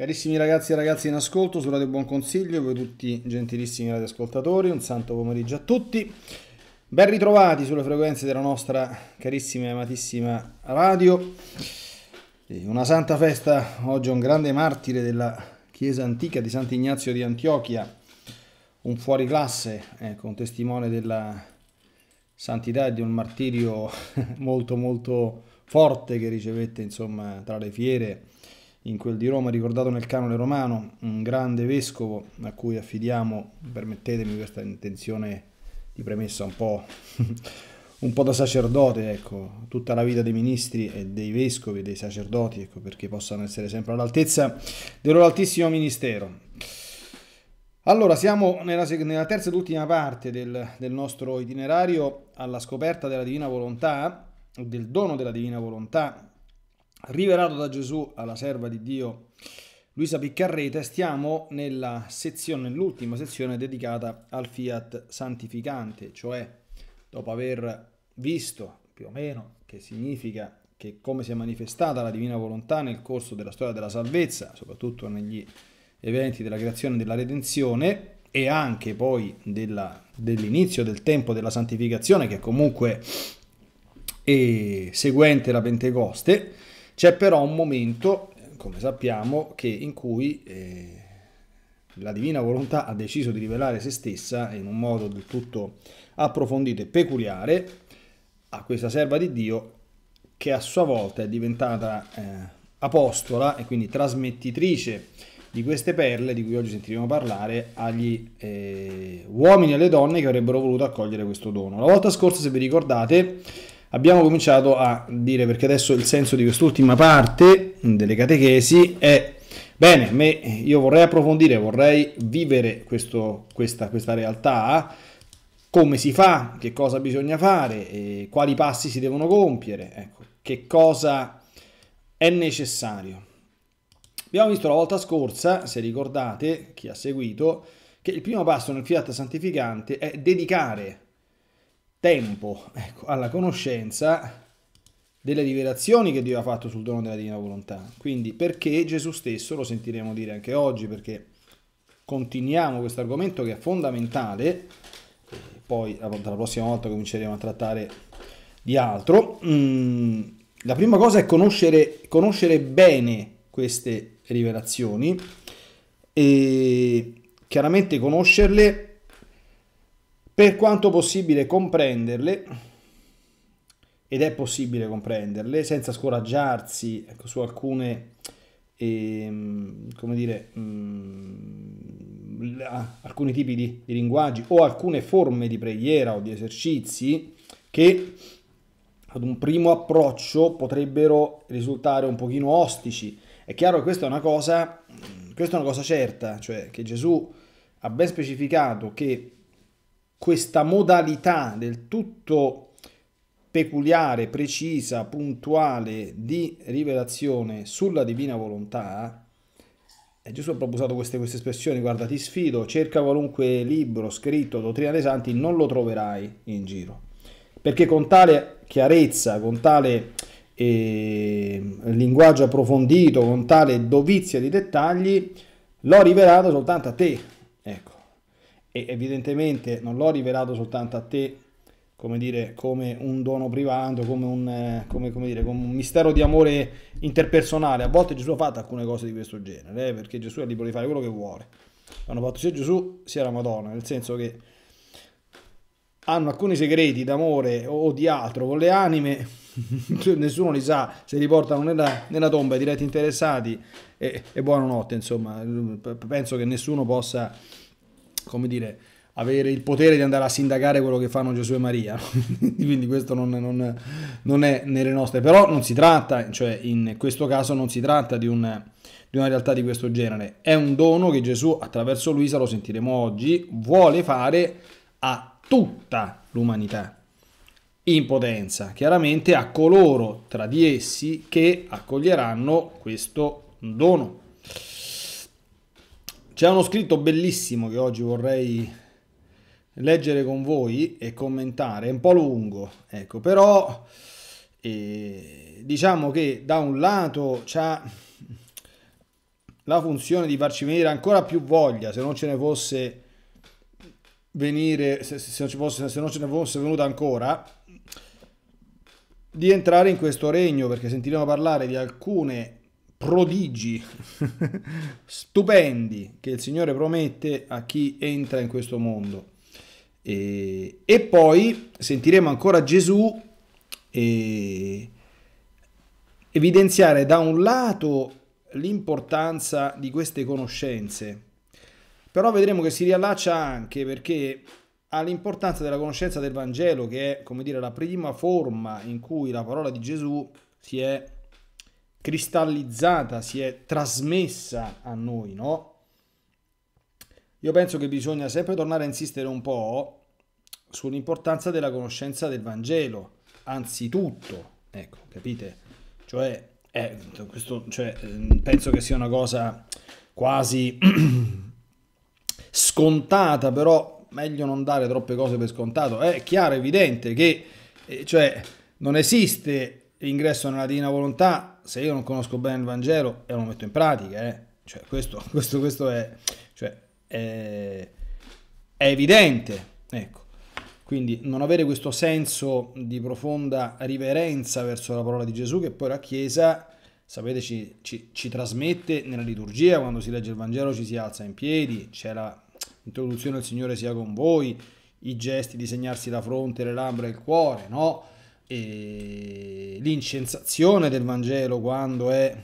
Carissimi ragazzi e ragazze in ascolto su Radio Buon Consiglio, voi tutti gentilissimi radioascoltatori, un santo pomeriggio a tutti. Ben ritrovati sulle frequenze della nostra carissima e amatissima radio. Una santa festa oggi a un grande martire della chiesa antica di Sant'Ignazio di Antiochia, un fuoriclasse, ecco, un testimone della santità e di un martirio molto molto forte che ricevette insomma tra le fiere in quel di Roma, ricordato nel canone romano, un grande vescovo a cui affidiamo, permettetemi questa intenzione di premessa un po', un po da sacerdote, ecco, tutta la vita dei ministri e dei vescovi e dei sacerdoti, ecco, perché possano essere sempre all'altezza del loro altissimo ministero. Allora, siamo nella, nella terza ed ultima parte del, del nostro itinerario alla scoperta della divina volontà, del dono della divina volontà, Rivelato da Gesù alla serva di Dio Luisa Piccarrete, stiamo nella sezione, nell'ultima sezione dedicata al fiat santificante, cioè dopo aver visto più o meno che significa che come si è manifestata la divina volontà nel corso della storia della salvezza, soprattutto negli eventi della creazione e della redenzione e anche poi della, dell'inizio del tempo della santificazione che comunque è seguente la Pentecoste, c'è però un momento, come sappiamo, che, in cui eh, la divina volontà ha deciso di rivelare se stessa in un modo del tutto approfondito e peculiare a questa serva di Dio che a sua volta è diventata eh, apostola e quindi trasmettitrice di queste perle di cui oggi sentiremo parlare agli eh, uomini e alle donne che avrebbero voluto accogliere questo dono. La volta scorsa, se vi ricordate, abbiamo cominciato a dire, perché adesso il senso di quest'ultima parte delle catechesi è, bene, me, io vorrei approfondire, vorrei vivere questo, questa, questa realtà, come si fa, che cosa bisogna fare, quali passi si devono compiere, ecco, che cosa è necessario. Abbiamo visto la volta scorsa, se ricordate, chi ha seguito, che il primo passo nel fiat santificante è dedicare tempo ecco, alla conoscenza delle rivelazioni che Dio ha fatto sul dono della divina volontà. Quindi perché Gesù stesso lo sentiremo dire anche oggi, perché continuiamo questo argomento che è fondamentale, poi eh, la prossima volta cominceremo a trattare di altro. Mm, la prima cosa è conoscere, conoscere bene queste rivelazioni e chiaramente conoscerle per quanto possibile comprenderle, ed è possibile comprenderle, senza scoraggiarsi ecco, su alcune, ehm, come dire, mh, mm, alcuni tipi di, di linguaggi o alcune forme di preghiera o di esercizi che ad un primo approccio potrebbero risultare un pochino ostici. È chiaro che questa è una cosa, mm, questa è una cosa certa, cioè che Gesù ha ben specificato che questa modalità del tutto peculiare, precisa, puntuale di rivelazione sulla divina volontà, è eh, giusto ha proprio usato queste, queste espressioni, guarda ti sfido, cerca qualunque libro scritto, dottrina dei santi, non lo troverai in giro. Perché con tale chiarezza, con tale eh, linguaggio approfondito, con tale dovizia di dettagli, l'ho rivelato soltanto a te. Ecco, e evidentemente non l'ho rivelato soltanto a te, come dire, come un dono privato, come un, eh, come, come dire, come un mistero di amore interpersonale. A volte Gesù ha fatto alcune cose di questo genere, eh, perché Gesù è libero di fare quello che vuole. L'hanno fatto sia Gesù sia la Madonna, nel senso che hanno alcuni segreti d'amore o di altro con le anime, nessuno li sa, se li portano nella, nella tomba i diretti interessati e, e buonanotte, insomma, penso che nessuno possa come dire, avere il potere di andare a sindacare quello che fanno Gesù e Maria, quindi questo non, non, non, è nelle nostre, però non si tratta, cioè in questo caso non si tratta di, un, di una realtà di questo genere, è un dono che Gesù attraverso Luisa, lo sentiremo oggi, vuole fare a tutta l'umanità in potenza, chiaramente a coloro tra di essi che accoglieranno questo dono. C'è uno scritto bellissimo che oggi vorrei leggere con voi e commentare, è un po' lungo, ecco, però eh, diciamo che da un lato c'ha la funzione di farci venire ancora più voglia, se non ce ne fosse venire, se, se, non, fosse, se non ce ne fosse venuta ancora, di entrare in questo regno, perché sentiremo parlare di alcune prodigi stupendi che il Signore promette a chi entra in questo mondo. E, e poi sentiremo ancora Gesù evidenziare da un lato l'importanza di queste conoscenze, però vedremo che si riallaccia anche perché all'importanza della conoscenza del Vangelo, che è come dire la prima forma in cui la parola di Gesù si è cristallizzata, si è trasmessa a noi, no? Io penso che bisogna sempre tornare a insistere un po' sull'importanza della conoscenza del Vangelo, anzitutto, ecco, capite? Cioè, eh, questo, cioè mm, penso che sia una cosa quasi scontata, però meglio non dare troppe cose per scontato. È chiaro, evidente che eh, cioè, non esiste l'ingresso nella divina volontà se io non conosco bene il Vangelo e lo metto in pratica, eh, cioè questo, questo, questo è, cioè, è, è evidente, ecco. Quindi non avere questo senso di profonda riverenza verso la parola di Gesù che poi la Chiesa, sapete, ci, ci, ci trasmette nella liturgia, quando si legge il Vangelo ci si alza in piedi, c'è l'introduzione al Signore sia con voi, i gesti di segnarsi la fronte, le labbra e il cuore, no? e l'incensazione del Vangelo quando è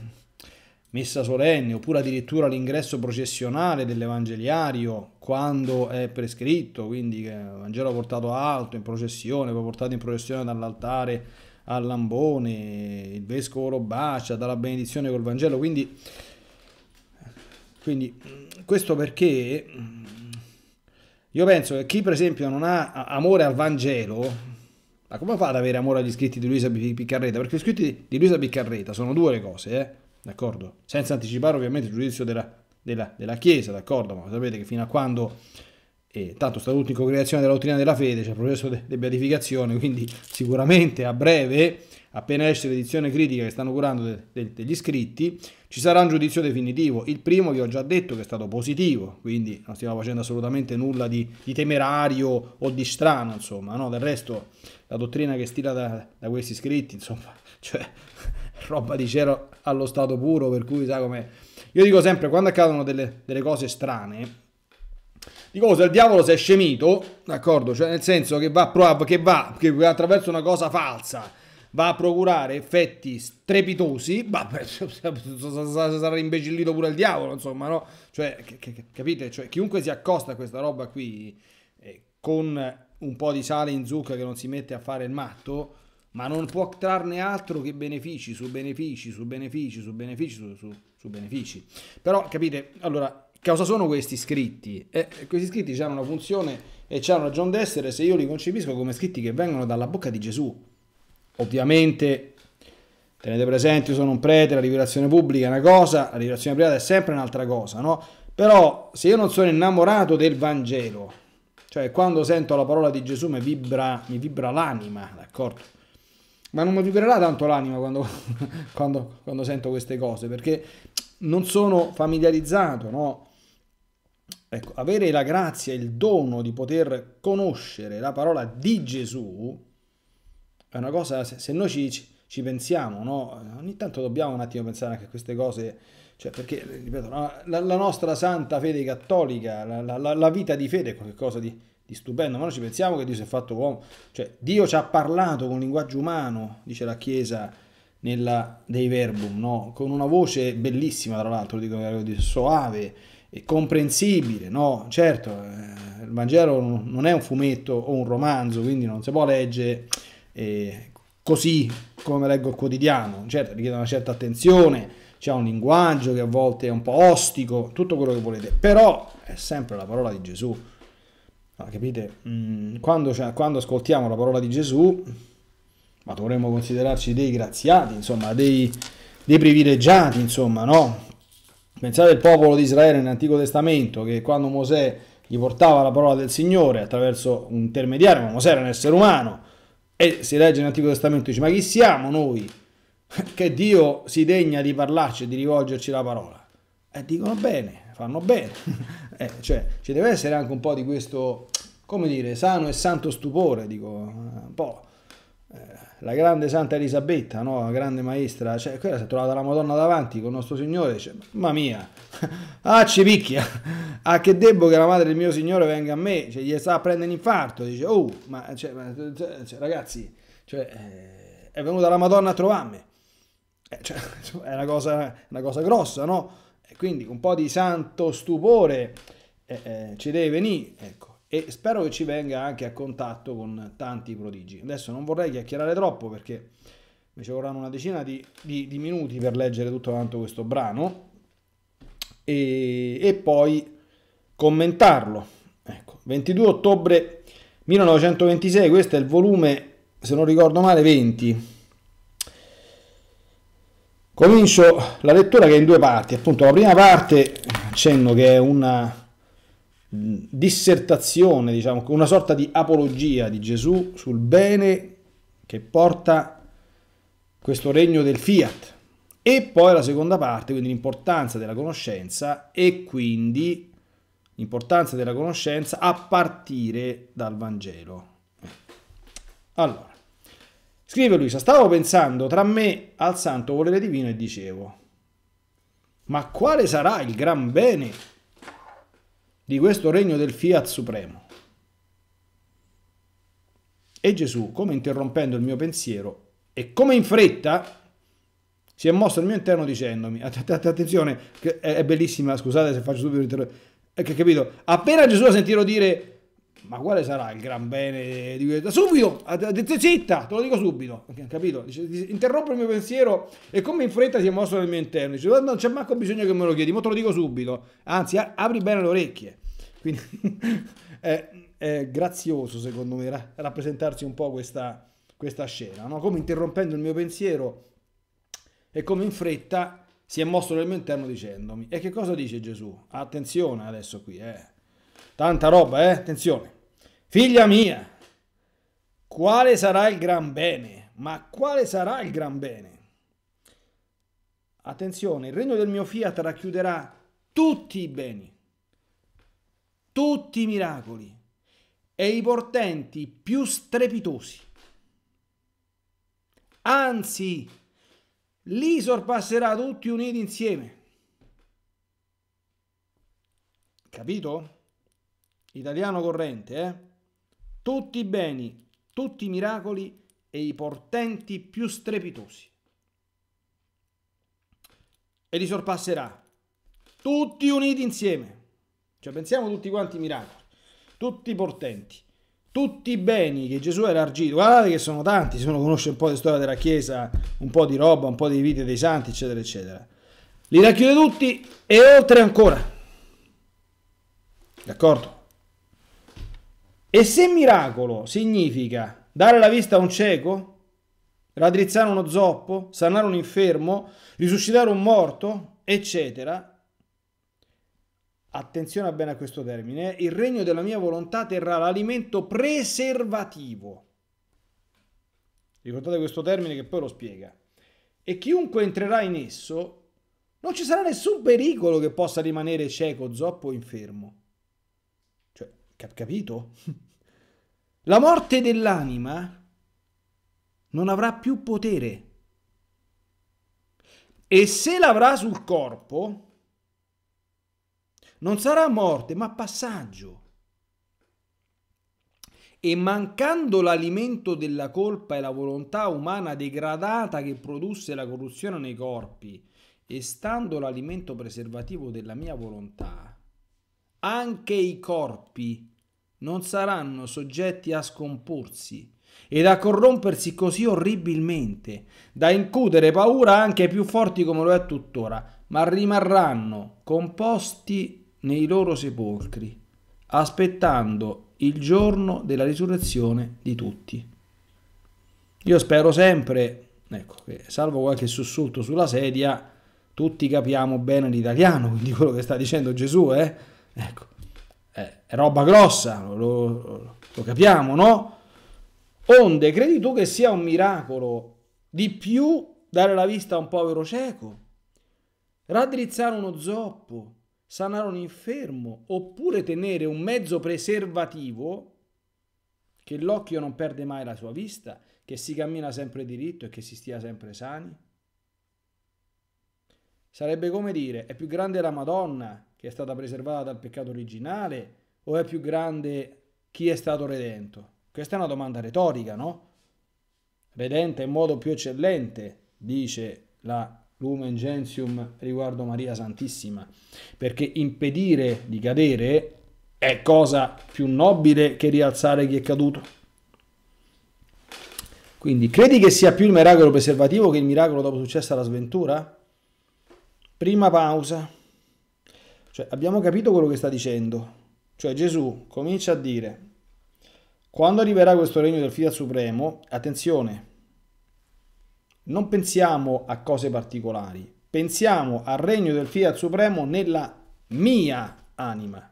messa solenne, oppure addirittura l'ingresso processionale dell'Evangeliario quando è prescritto, quindi che il Vangelo portato alto in processione, poi portato in processione dall'altare al lambone, il vescovo lo bacia, dalla benedizione col Vangelo, quindi, quindi questo perché io penso che chi per esempio non ha amore al Vangelo, ma come fa ad avere amore agli scritti di Luisa Piccarreta? Perché gli scritti di Luisa Piccarreta sono due le cose, eh? D'accordo? Senza anticipare ovviamente il giudizio della, della, della Chiesa, d'accordo? Ma sapete che fino a quando, eh, tanto sta tutto in congregazione della dottrina della fede, c'è il processo di de, de beatificazione, quindi sicuramente a breve appena esce l'edizione critica che stanno curando de, de, degli iscritti, ci sarà un giudizio definitivo. Il primo vi ho già detto che è stato positivo, quindi non stiamo facendo assolutamente nulla di, di temerario o di strano, insomma, no? Del resto la dottrina che stila da, da questi iscritti, insomma, cioè roba di cero allo stato puro, per cui sai com'è. Io dico sempre, quando accadono delle, delle cose strane, Dico, oh, se il diavolo si è scemito, d'accordo, cioè nel senso che va, che va che attraverso una cosa falsa, va a procurare effetti strepitosi, ma sarà imbecillito pure il diavolo, insomma, no? Cioè, capite? Cioè, chiunque si accosta a questa roba qui eh, con un po' di sale in zucca che non si mette a fare il matto, ma non può trarne altro che benefici su benefici su benefici su benefici su, su, su benefici. Però capite, allora, cosa sono questi scritti? Eh, questi scritti hanno una funzione e hanno ragione d'essere se io li concepisco come scritti che vengono dalla bocca di Gesù. Ovviamente tenete presente, io sono un prete, la rivelazione pubblica è una cosa, la rivelazione privata è sempre un'altra cosa, no? Però se io non sono innamorato del Vangelo, cioè quando sento la parola di Gesù mi vibra, mi vibra l'anima, d'accordo? Ma non mi vibrerà tanto l'anima quando, quando, quando, sento queste cose, perché non sono familiarizzato, no? Ecco, avere la grazia, il dono di poter conoscere la parola di Gesù è una cosa, se, noi ci, ci pensiamo, no? ogni tanto dobbiamo un attimo pensare anche a queste cose, cioè perché, ripeto, la, la, nostra santa fede cattolica, la, la, la vita di fede è qualcosa di, di stupendo, ma noi ci pensiamo che Dio si è fatto uomo, cioè Dio ci ha parlato con linguaggio umano, dice la Chiesa nella, dei Verbum, no? con una voce bellissima tra l'altro, dico, soave e comprensibile, no? certo eh, il Vangelo non è un fumetto o un romanzo, quindi non si può leggere eh, così come leggo il quotidiano, certo richiede una certa attenzione, c'è un linguaggio che a volte è un po' ostico, tutto quello che volete, però è sempre la parola di Gesù. Ma ah, capite? Mm, quando, cioè, quando, ascoltiamo la parola di Gesù, ma dovremmo considerarci dei graziati, insomma, dei, dei privilegiati, insomma, no? Pensate al popolo di Israele nell'Antico Testamento, che quando Mosè gli portava la parola del Signore attraverso un intermediario, ma Mosè era un essere umano, e si legge nell'Antico Testamento, dice, ma chi siamo noi? Che Dio si degna di parlarci e di rivolgerci la parola. E dicono bene, fanno bene. eh, cioè, ci deve essere anche un po' di questo, come dire, sano e santo stupore, dico, eh, un po' la grande Santa Elisabetta, no? la grande maestra, cioè, quella si è trovata la Madonna davanti con il nostro Signore, cioè, mamma mia, ah ci picchia, ah che debbo che la madre del mio Signore venga a me, cioè, gli sta a prendere un infarto, dice, oh, ma cioè, cioè ragazzi, cioè, eh, è venuta la Madonna a trovarmi, eh, cioè, è una cosa, una cosa, grossa, no? E quindi un po' di santo stupore eh, eh ci deve venire, ecco e spero che ci venga anche a contatto con tanti prodigi. Adesso non vorrei chiacchierare troppo perché mi ci vorranno una decina di, di, di minuti per leggere tutto quanto questo brano e, e poi commentarlo. Ecco, 22 ottobre 1926, questo è il volume, se non ricordo male, 20. Comincio la lettura che è in due parti, appunto la prima parte accenno che è una dissertazione, diciamo, una sorta di apologia di Gesù sul bene che porta questo regno del fiat. E poi la seconda parte, quindi l'importanza della conoscenza e quindi l'importanza della conoscenza a partire dal Vangelo. Allora, scrive Luisa, stavo pensando tra me al santo volere divino e dicevo, ma quale sarà il gran bene di questo regno del fiat supremo. E Gesù, come interrompendo il mio pensiero e come in fretta, si è mosso al mio interno dicendomi, attenzione, è bellissima, scusate se faccio subito, eh, che capito, appena Gesù ha sentito dire ma quale sarà il gran bene di questa? Subito, zitta, te lo dico subito, capito? Dice, interrompo il mio pensiero e come in fretta si è mosso nel mio interno, dice, no, non c'è manco bisogno che me lo chiedi, ma te lo dico subito, anzi apri bene le orecchie. Quindi è, è, grazioso secondo me ra- rappresentarsi un po' questa, questa scena, no? come interrompendo il mio pensiero e come in fretta si è mosso nel mio interno dicendomi, e che cosa dice Gesù? Attenzione adesso qui, eh. Tanta roba, eh? Attenzione. Figlia mia, quale sarà il gran bene? Ma quale sarà il gran bene? Attenzione, il regno del mio fiat racchiuderà tutti i beni, tutti i miracoli e i portenti più strepitosi. Anzi, li sorpasserà tutti uniti insieme. Capito? Italiano corrente, eh? tutti i beni, tutti i miracoli e i portenti più strepitosi. E li sorpasserà, tutti uniti insieme. Cioè pensiamo tutti quanti i miracoli, tutti i portenti, tutti i beni che Gesù ha elargito. Guardate che sono tanti, se uno conosce un po' di storia della Chiesa, un po' di roba, un po' di vite dei santi, eccetera, eccetera. Li racchiude tutti e oltre ancora. D'accordo? E se miracolo significa dare la vista a un cieco, raddrizzare uno zoppo, sanare un infermo, risuscitare un morto, eccetera, attenzione bene a questo termine, eh. il regno della mia volontà terrà l'alimento preservativo. Ricordate questo termine che poi lo spiega. E chiunque entrerà in esso, non ci sarà nessun pericolo che possa rimanere cieco, zoppo o infermo. Cioè, cap- capito? La morte dell'anima non avrà più potere. E se l'avrà sul corpo, non sarà morte, ma passaggio. E mancando l'alimento della colpa e la volontà umana degradata che produsse la corruzione nei corpi, e stando l'alimento preservativo della mia volontà, anche i corpi non saranno soggetti a scomporsi ed a corrompersi così orribilmente da incudere paura anche ai più forti come lo è tuttora, ma rimarranno composti nei loro sepolcri, aspettando il giorno della risurrezione di tutti. Io spero sempre, ecco, salvo qualche sussulto sulla sedia, tutti capiamo bene l'italiano, quindi quello che sta dicendo Gesù, eh? Ecco, eh, è roba grossa, lo, lo, lo capiamo, no? Onde, credi tu che sia un miracolo di più dare la vista a un povero cieco? Raddrizzare uno zoppo? Sanare un infermo? Oppure tenere un mezzo preservativo che l'occhio non perde mai la sua vista, che si cammina sempre diritto e che si stia sempre sani? Sarebbe come dire, è più grande la Madonna che è stata preservata dal peccato originale o è più grande chi è stato redento? Questa è una domanda retorica, no? Redenta in modo più eccellente, dice la Lumen Gentium riguardo Maria Santissima, perché impedire di cadere è cosa più nobile che rialzare chi è caduto. Quindi credi che sia più il miracolo preservativo che il miracolo dopo successa la sventura? Prima pausa. Cioè, abbiamo capito quello che sta dicendo. Cioè Gesù comincia a dire, quando arriverà questo regno del Fiat Supremo, attenzione, non pensiamo a cose particolari, pensiamo al regno del Fiat Supremo nella mia anima.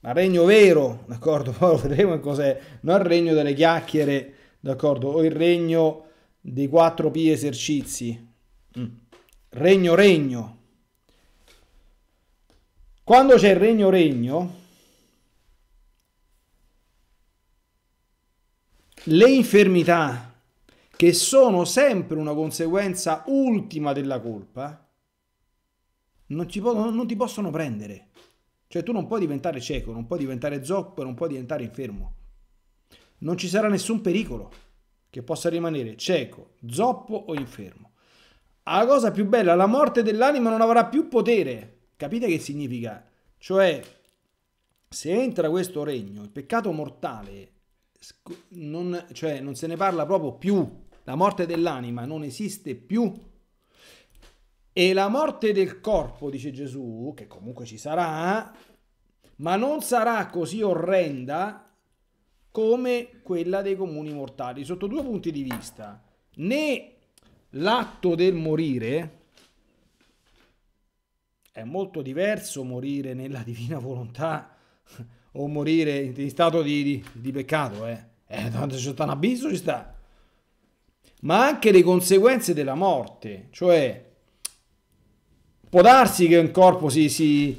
Ma regno vero, d'accordo? Poi vedremo che cos'è, non il regno delle chiacchiere, d'accordo? O il regno dei quattro p esercizi. Mm. Regno, regno, quando c'è il regno regno, le infermità, che sono sempre una conseguenza ultima della colpa, non, ci po- non ti possono prendere. Cioè tu non puoi diventare cieco, non puoi diventare zoppo, non puoi diventare infermo. Non ci sarà nessun pericolo che possa rimanere cieco, zoppo o infermo. La cosa più bella, la morte dell'anima non avrà più potere Capite che significa? Cioè, se entra questo regno, il peccato mortale, non, cioè non se ne parla proprio più, la morte dell'anima non esiste più. E la morte del corpo, dice Gesù, che comunque ci sarà, ma non sarà così orrenda come quella dei comuni mortali, sotto due punti di vista. Né l'atto del morire, è molto diverso morire nella divina volontà o morire in stato di, di, di peccato, eh. Eh, tanto c'è un abisso, ci sta. Ma anche le conseguenze della morte, cioè può darsi che un corpo si, si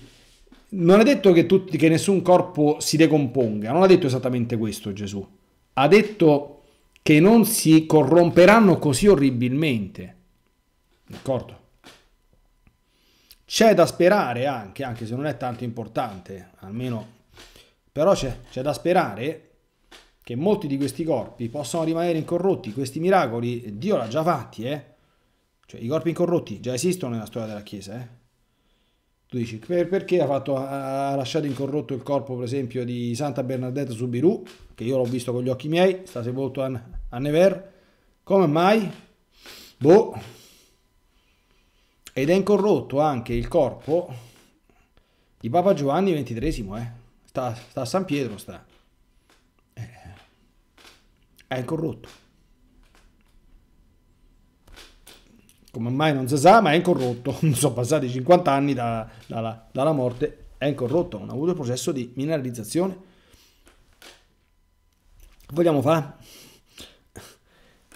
non è detto che, tutti, che, nessun corpo si decomponga, non ha detto esattamente questo Gesù, ha detto che non si corromperanno così orribilmente, d'accordo? C'è da sperare anche, anche se non è tanto importante, almeno però c'è, da sperare che molti di questi corpi possano rimanere incorrotti. Questi miracoli Dio l'ha già fatti, eh? Cioè, i corpi incorrotti già esistono nella storia della Chiesa, eh? Tu dici, per, perché ha, fatto, ha, lasciato incorrotto il corpo, per esempio, di Santa Bernadette Subirù, che io l'ho visto con gli occhi miei, sta sepolto a, a Nevers. Come mai? Boh, ed è incorrotto anche il corpo di Papa Giovanni XXIII, eh. sta, sta a San Pietro, sta. Eh. È incorrotto. Come mai non si sa, ma è incorrotto. Sono passati 50 anni da, dalla, dalla morte, è incorrotto, non ha avuto il processo di mineralizzazione. Vogliamo fare?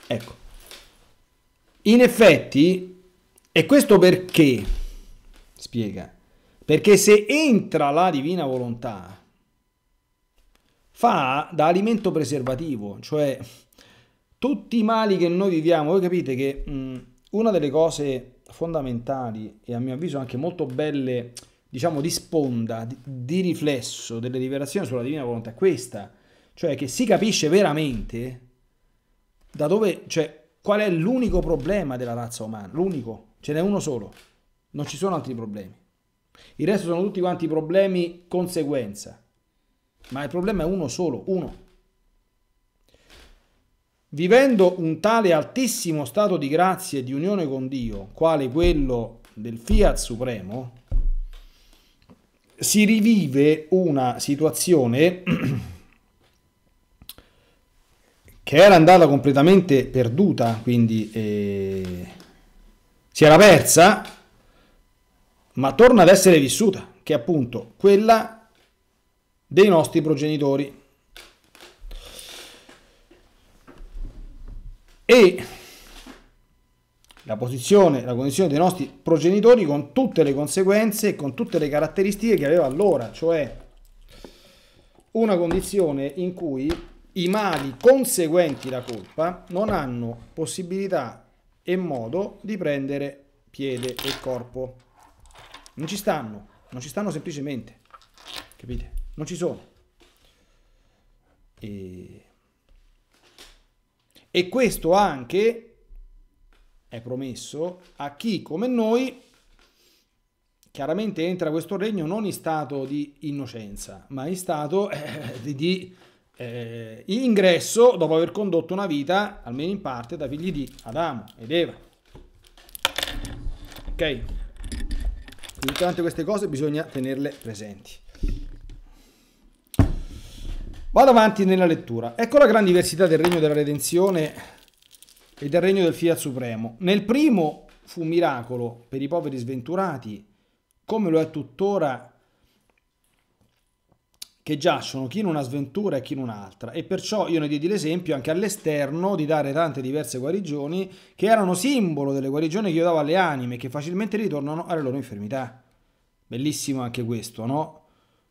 Ecco. In effetti, e questo perché? Spiega. Perché se entra la divina volontà, fa da alimento preservativo, cioè tutti i mali che noi viviamo, voi capite che mh, una delle cose fondamentali e a mio avviso anche molto belle, diciamo di sponda, di, di riflesso delle rivelazioni sulla divina volontà è questa, cioè che si capisce veramente da dove, cioè qual è l'unico problema della razza umana, l'unico, Ce n'è uno solo, non ci sono altri problemi. Il resto sono tutti quanti problemi conseguenza. Ma il problema è uno solo, uno. Vivendo un tale altissimo stato di grazia e di unione con Dio, quale quello del Fiat Supremo, si rivive una situazione che era andata completamente perduta, quindi eh, si era persa, ma torna ad essere vissuta, che è appunto quella dei nostri progenitori. E la posizione, la condizione dei nostri progenitori con tutte le conseguenze e con tutte le caratteristiche che aveva allora, cioè una condizione in cui i mali conseguenti la colpa non hanno possibilità e modo di prendere piede e corpo. Non ci stanno, non ci stanno semplicemente, capite? Non ci sono. E, e questo anche è promesso a chi come noi chiaramente entra questo regno non in stato di innocenza, ma in stato eh, di, di eh, ingresso dopo aver condotto una vita, almeno in parte, da figli di Adamo ed Eva. Ok? Tutte quante queste cose bisogna tenerle presenti. Vado avanti nella lettura. Ecco la gran diversità del regno della redenzione e del regno del Fiat Supremo. Nel primo fu un miracolo per i poveri sventurati, come lo è tuttora che giacciono chi in una sventura e chi in un'altra e perciò io ne diedi l'esempio anche all'esterno di dare tante diverse guarigioni che erano simbolo delle guarigioni che io davo alle anime che facilmente ritornano alle loro infermità. Bellissimo anche questo, no?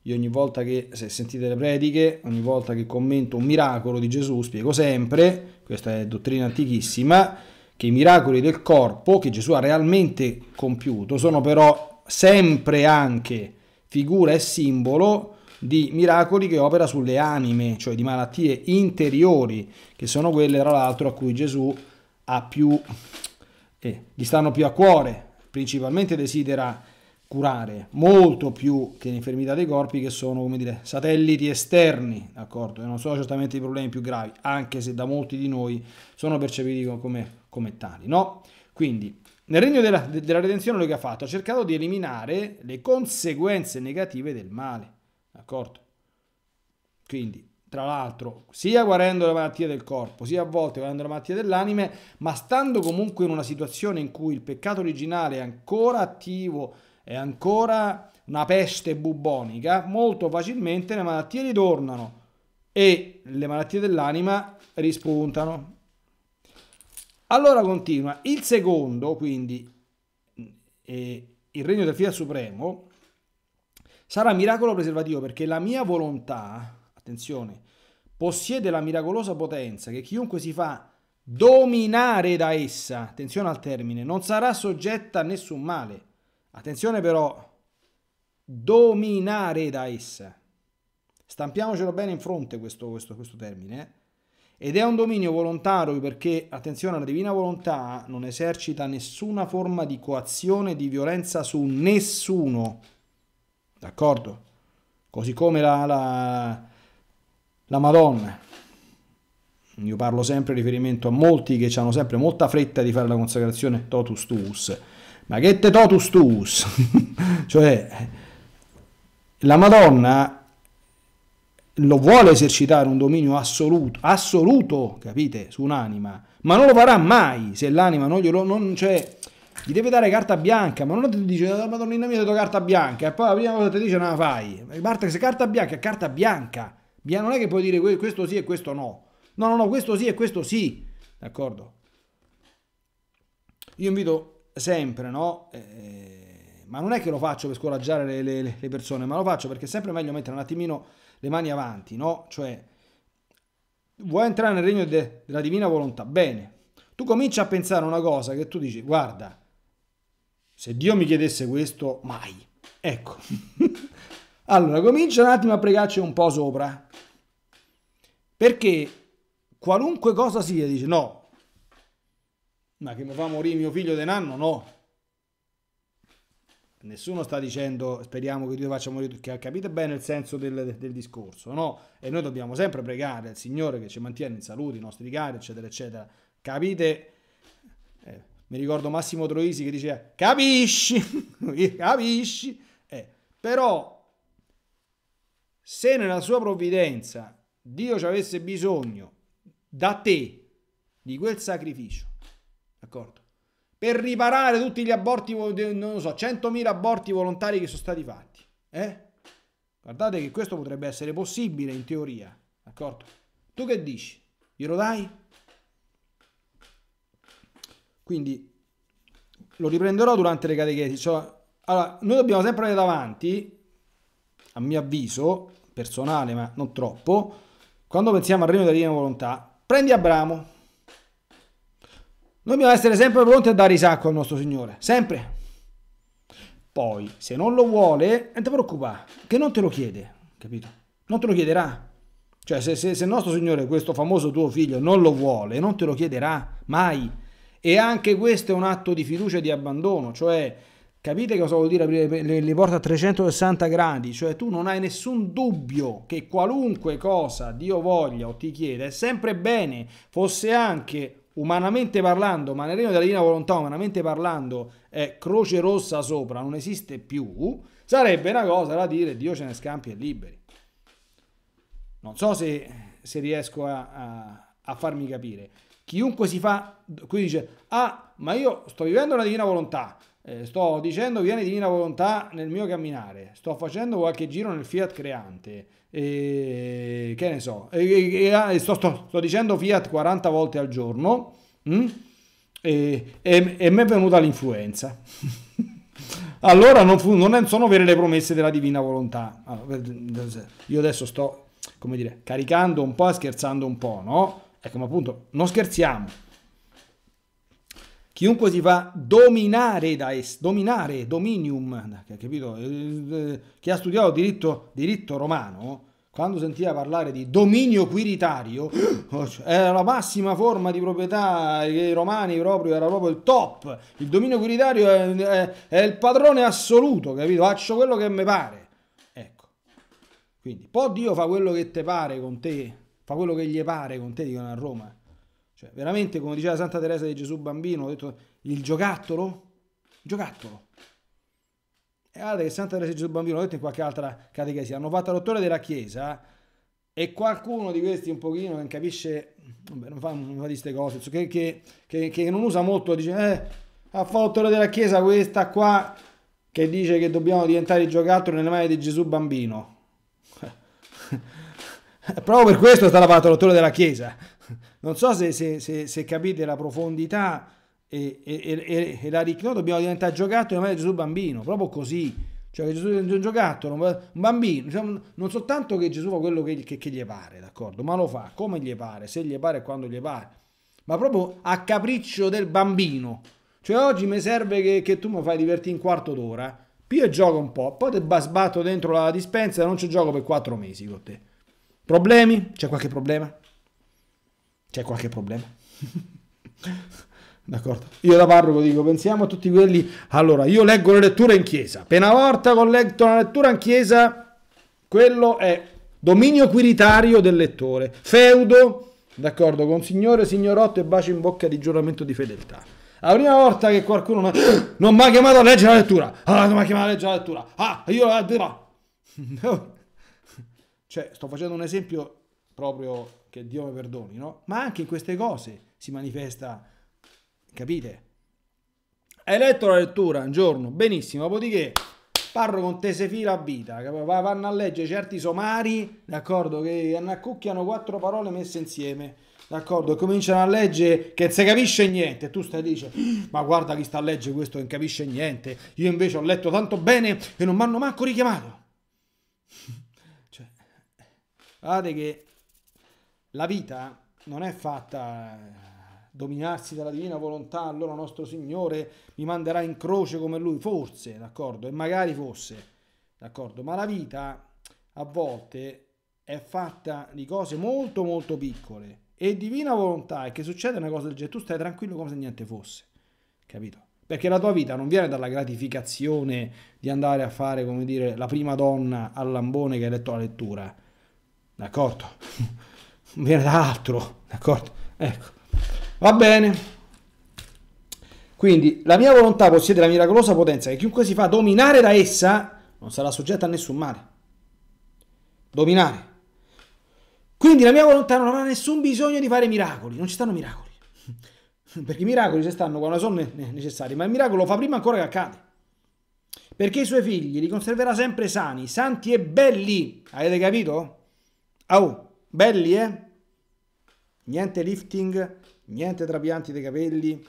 Io ogni volta che, se sentite le prediche, ogni volta che commento un miracolo di Gesù, spiego sempre, questa è dottrina antichissima, che i miracoli del corpo che Gesù ha realmente compiuto sono però sempre anche figura e simbolo di miracoli che opera sulle anime, cioè di malattie interiori, che sono quelle tra l'altro a cui Gesù ha più, eh, gli stanno più a cuore, principalmente desidera curare, molto più che l'infermità dei corpi che sono, come dire, satelliti esterni, d'accordo? E non sono certamente i problemi più gravi, anche se da molti di noi sono percepiti come, come tali, no? Quindi nel regno della, della redenzione lui che ha fatto ha cercato di eliminare le conseguenze negative del male d'accordo? Quindi, tra l'altro, sia guarendo le malattie del corpo, sia a volte guarendo le malattie dell'anime, ma stando comunque in una situazione in cui il peccato originale è ancora attivo, è ancora una peste bubonica, molto facilmente le malattie ritornano e le malattie dell'anima rispuntano. Allora continua, il secondo, quindi eh, il regno del Fiat Supremo, Sarà miracolo preservativo perché la mia volontà, attenzione, possiede la miracolosa potenza che chiunque si fa dominare da essa, attenzione al termine, non sarà soggetta a nessun male. Attenzione però, dominare da essa. Stampiamocelo bene in fronte questo, questo, questo termine. Eh? Ed è un dominio volontario perché, attenzione, la divina volontà non esercita nessuna forma di coazione, di violenza su nessuno d'accordo? Così come la, la, la Madonna. Io parlo sempre in riferimento a molti che hanno sempre molta fretta di fare la consacrazione totus tuus. Ma che te totus tuus? cioè, la Madonna lo vuole esercitare un dominio assoluto, assoluto, capite, su un'anima, ma non lo farà mai se l'anima non glielo... Non, cioè, gli deve dare carta bianca, ma non ti dice, oh, madonnina mia, ti do carta bianca, e poi la prima cosa che ti dice non la fai. Marta, se carta bianca è carta bianca, non è che puoi dire questo sì e questo no. No, no, no, questo sì e questo sì, d'accordo? Io invito sempre, no? Eh, ma non è che lo faccio per scoraggiare le, le, le, persone, ma lo faccio perché è sempre meglio mettere un attimino le mani avanti, no? Cioè, vuoi entrare nel regno de, della divina volontà? Bene. Tu cominci a pensare una cosa che tu dici, guarda, se Dio mi chiedesse questo, mai. Ecco. allora, comincia un attimo a pregarci un po' sopra. Perché qualunque cosa sia, dice no. Ma che mi fa morire mio figlio de nanno? No. Nessuno sta dicendo speriamo che Dio faccia morire, che capite bene il senso del, del, discorso, no? E noi dobbiamo sempre pregare al Signore che ci mantiene in salute, i nostri cari, eccetera, eccetera. Capite mi ricordo Massimo Troisi che diceva capisci, capisci. Eh, però se nella sua provvidenza Dio ci avesse bisogno da te di quel sacrificio, d'accordo? Per riparare tutti gli aborti, non lo so, 100.000 aborti volontari che sono stati fatti, eh? Guardate che questo potrebbe essere possibile in teoria, d'accordo? Tu che dici? Glielo dai? Quindi lo riprenderò durante le catechesi. Cioè, allora, noi dobbiamo sempre andare davanti, a mio avviso, personale ma non troppo, quando pensiamo al regno della divina volontà, prendi Abramo. Noi dobbiamo essere sempre pronti a dare Isacco al nostro Signore, sempre. Poi, se non lo vuole, non ti preoccupare, che non te lo chiede, capito? Non te lo chiederà. Cioè, se, se, se il nostro Signore, questo famoso tuo figlio, non lo vuole, non te lo chiederà mai e anche questo è un atto di fiducia e di abbandono, cioè capite cosa vuol dire aprire le, le porte a 360 gradi, cioè tu non hai nessun dubbio che qualunque cosa Dio voglia o ti chieda è sempre bene, fosse anche umanamente parlando, ma nel regno della divina volontà, umanamente parlando, è croce rossa sopra, non esiste più, sarebbe una cosa da dire Dio ce ne scampi e liberi. Non so se, se riesco a, a, a farmi capire. Chiunque si fa, qui dice, ah, ma io sto vivendo una divina volontà, eh, sto dicendo viene divina volontà nel mio camminare, sto facendo qualche giro nel fiat creante, e, che ne so, e, e, ah, sto, sto, sto, dicendo fiat 40 volte al giorno mh? Mm? e, e mi è venuta l'influenza. allora non, fu, non, sono vere le promesse della divina volontà. Allora, ah, io adesso sto, come dire, caricando un po' e scherzando un po', no? Ecco, ma appunto, non scherziamo. Chiunque si fa dominare da es, dominare, dominium, capito? Eh, eh, chi ha studiato diritto, diritto romano, quando sentiva parlare di dominio quiritario, oh, cioè, era la massima forma di proprietà che eh, i romani proprio, era proprio il top. Il dominio quiritario è, è, è il padrone assoluto, capito? Faccio quello che mi pare. Ecco. Quindi, può Dio fa quello che te pare con te, fa quello che gli pare con te, dicono a Roma. Cioè, veramente, come diceva Santa Teresa di Gesù Bambino, ho detto, il giocattolo, giocattolo. E guardate che Santa Teresa di Gesù Bambino, l'ho detto in qualche altra catechesi, hanno fatto l'autore della Chiesa e qualcuno di questi un pochino non capisce, vabbè, non, fa, non fa di queste cose, che, che, che, che, non usa molto, dice, eh, ha fatto l'autore della Chiesa questa qua che dice che dobbiamo diventare il giocattolo nelle mani di Gesù Bambino. Proprio per questo sta lavato l'attore della Chiesa. Non so se, se, se, se capite la profondità e, e, e, e la ricchezza. Noi dobbiamo diventare giocattolo in mano Gesù bambino, proprio così. Cioè Gesù è un giocattolo, un bambino. Cioè, non soltanto che Gesù fa quello che, che, che gli pare, d'accordo? Ma lo fa come gli pare, se gli pare e quando gli pare. Ma proprio a capriccio del bambino. Cioè oggi mi serve che, che tu mi fai divertire in quarto d'ora. Io gioco un po', poi te basbatto dentro la dispensa e non ci gioco per quattro mesi con te. Problemi? C'è qualche problema? C'è qualche problema? D'accordo. Io da parroco dico, pensiamo a tutti quelli... Allora, io leggo le letture in chiesa. Appena volta che ho letto una lettura in chiesa, quello è dominio quiritario del lettore. Feudo, d'accordo, con signore, signorotto e bacio in bocca di giuramento di fedeltà. La prima volta che qualcuno non, non mi ha ah, chiamato a leggere la lettura, Ah, non mi ha chiamato a leggere la lettura, ah, io la lettura... Cioè, sto facendo un esempio proprio che Dio mi perdoni, no? Ma anche in queste cose si manifesta, capite? Hai letto la lettura un giorno, benissimo, dopodiché parlo con tesefila a vita, vanno a leggere certi somari, d'accordo, che annacucchiano quattro parole messe insieme, d'accordo, e cominciano a leggere che non si capisce niente, tu stai dice, ma guarda chi sta a leggere questo che non capisce niente, io invece ho letto tanto bene e non mi hanno manco richiamato. Guardate che la vita non è fatta eh, dominarsi dalla divina volontà, allora nostro Signore mi manderà in croce come lui, forse, d'accordo, e magari fosse, d'accordo, ma la vita a volte è fatta di cose molto molto piccole e divina volontà è che succede una cosa del genere, tu stai tranquillo come se niente fosse, capito? Perché la tua vita non viene dalla gratificazione di andare a fare, come dire, la prima donna al lambone che ha letto la lettura, d'accordo? Viene da altro, d'accordo? Ecco, va bene. Quindi la mia volontà possiede la miracolosa potenza che chiunque si fa dominare da essa non sarà soggetta a nessun male. Dominare. Quindi la mia volontà non avrà nessun bisogno di fare miracoli, non ci stanno miracoli. Perché i miracoli ci stanno quando sono necessari, ma il miracolo lo fa prima ancora che accade. Perché i suoi figli li conserverà sempre sani, santi e belli. Avete capito? Oh, belli eh? Niente lifting, niente trapianti dei capelli,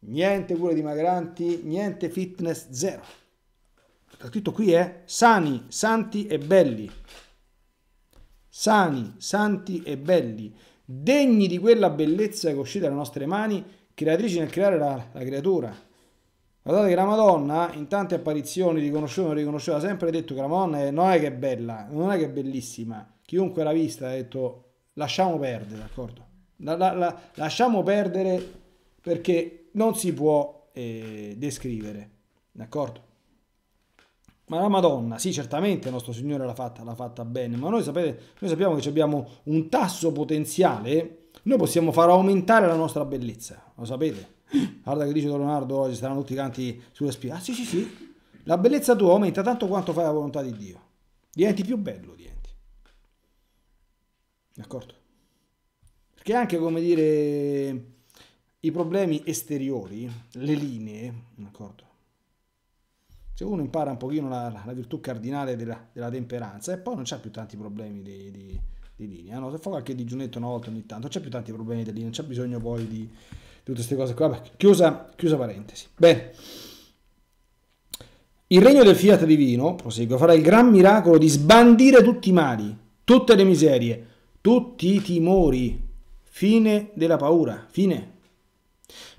niente cure dimagranti, niente fitness, zero. Sta scritto qui eh? Sani, santi e belli. Sani, santi e belli. Degni di quella bellezza che è uscita dalle nostre mani, creatrici nel creare la, la creatura. Guardate che la Madonna in tante apparizioni riconosciuta o riconosciuta sempre ha detto che la Madonna è, non è che è bella, non è che è bellissima, chiunque l'ha vista ha detto lasciamo perdere, d'accordo? La, la, la, lasciamo perdere perché non si può eh, descrivere, d'accordo? Ma la Madonna, sì, certamente il nostro Signore l'ha fatta, l'ha fatta bene, ma noi, sapete, noi sappiamo che abbiamo un tasso potenziale, noi possiamo far aumentare la nostra bellezza, lo sapete? Guarda che dice Don Leonardo oggi, saranno tutti canti sulle spine. Ah sì sì sì, la bellezza tua aumenta tanto quanto fai la volontà di Dio, diventi più bello, diventi. D'accordo? Perché anche, come dire, i problemi esteriori, le linee, d'accordo? Se uno impara un pochino la, la virtù cardinale della, della, temperanza e poi non c'ha più tanti problemi di, di, di linea, no? Se fa qualche digiunetto una volta ogni tanto, non c'è più tanti problemi di linea, non c'è bisogno poi di, di tutte queste cose qua. Vabbè, chiusa, chiusa parentesi. Bene. Il regno del fiat divino, proseguo, farà il gran miracolo di sbandire tutti i mali, tutte le miserie, tutti i timori, fine della paura, fine.